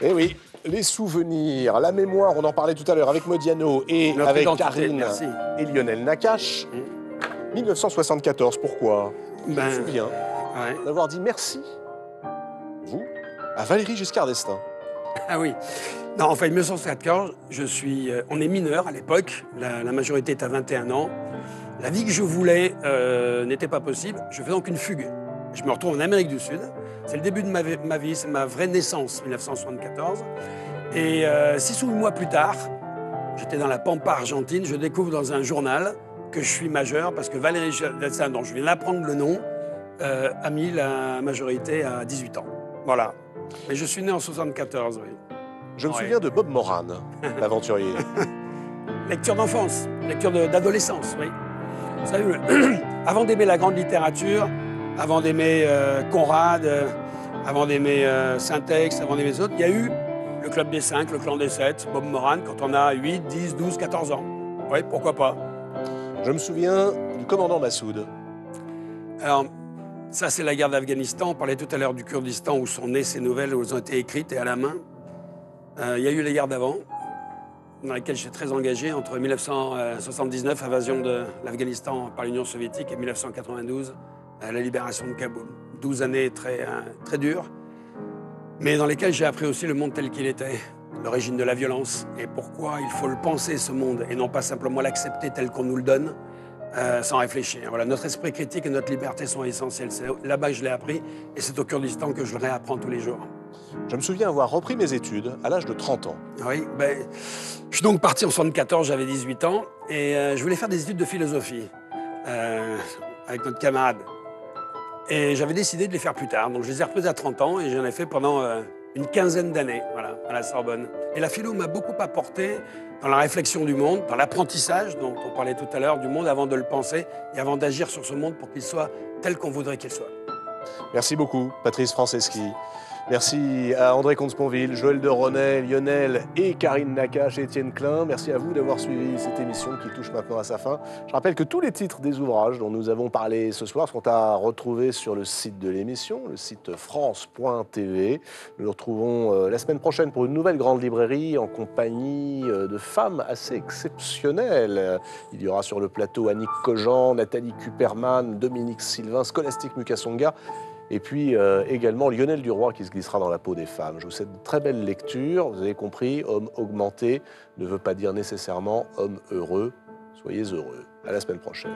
Eh oui, les souvenirs, la mémoire, on en parlait tout à l'heure avec Modiano et avec Karine et Lionel Nakache. 1974, pourquoi ben, Je souviens d'avoir dit merci à Valérie Giscard d'Estaing. Ah oui. Non, en fait, 1974, je suis, euh, on est mineur à l'époque. La, majorité est à 21 ans. La vie que je voulais euh, n'était pas possible. Je fais donc une fugue. Je me retrouve en Amérique du Sud. C'est le début de ma, vie, c'est ma vraie naissance, 1974. Et euh, six ou huit mois plus tard, j'étais dans la Pampa argentine. Je découvre dans un journal que je suis majeur parce que Valérie Giscard d'Estaing, dont je viens d'apprendre le nom, a mis la majorité à 18 ans. Voilà. Mais je suis né en 74, oui. Je me souviens de Bob Moran, l'aventurier. lecture d'enfance, lecture d'adolescence, oui. Vous savez, avant d'aimer la grande littérature, avant d'aimer euh, Conrad, euh, avant d'aimer euh, saint Syntex, avant d'aimer les autres, il y a eu le Club des Cinq, le Clan des Sept, Bob Moran, quand on a 8, 10, 12, 14 ans. Oui, pourquoi pas. Je me souviens du commandant Massoud. Alors, ça, c'est la guerre d'Afghanistan. On parlait tout à l'heure du Kurdistan où sont nées ces nouvelles, où elles ont été écrites et à la main. Euh, il y a eu les guerres d'avant, dans lesquelles j'ai très engagé entre 1979, invasion de l'Afghanistan par l'Union soviétique, et 1992, euh, la libération de Kaboul. 12 années très, euh, très dures, mais dans lesquelles j'ai appris aussi le monde tel qu'il était, l'origine de la violence et pourquoi il faut le penser, ce monde, et non pas simplement l'accepter tel qu'on nous le donne. Euh, sans réfléchir. Voilà, notre esprit critique et notre liberté sont essentiels. C'est là-bas que je l'ai appris et c'est au Kurdistan que je le réapprends tous les jours. Je me souviens avoir repris mes études à l'âge de 30 ans. Oui, ben, je suis donc parti en 74, j'avais 18 ans, et euh, je voulais faire des études de philosophie euh, avec notre camarade. Et j'avais décidé de les faire plus tard, donc je les ai reprises à 30 ans et j'en ai fait pendant une quinzaine d'années, voilà, à la Sorbonne. Et la philo m'a beaucoup apporté dans la réflexion du monde, dans l'apprentissage dont on parlait tout à l'heure du monde avant de le penser et avant d'agir sur ce monde pour qu'il soit tel qu'on voudrait qu'il soit. Merci beaucoup, Patrice Franceschi. Merci à André Comte-Sponville, Joël de Ronet, Lionel et Karine Nakache Étienne Klein. Merci à vous d'avoir suivi cette émission qui touche maintenant à sa fin. Je rappelle que tous les titres des ouvrages dont nous avons parlé ce soir sont à retrouver sur le site de l'émission, le site france.tv. Nous nous retrouvons euh, la semaine prochaine pour une nouvelle grande librairie en compagnie euh, de femmes assez exceptionnelles. Il y aura sur le plateau Annick Cogent, Nathalie Kuperman, Dominique Sylvain, Scholastique Mukasonga et puis euh, également Lionel Duroy qui se glissera dans la peau des femmes. Je vous souhaite une très belle lecture. Vous avez compris, homme augmenté ne veut pas dire nécessairement homme heureux. Soyez heureux. À la semaine prochaine.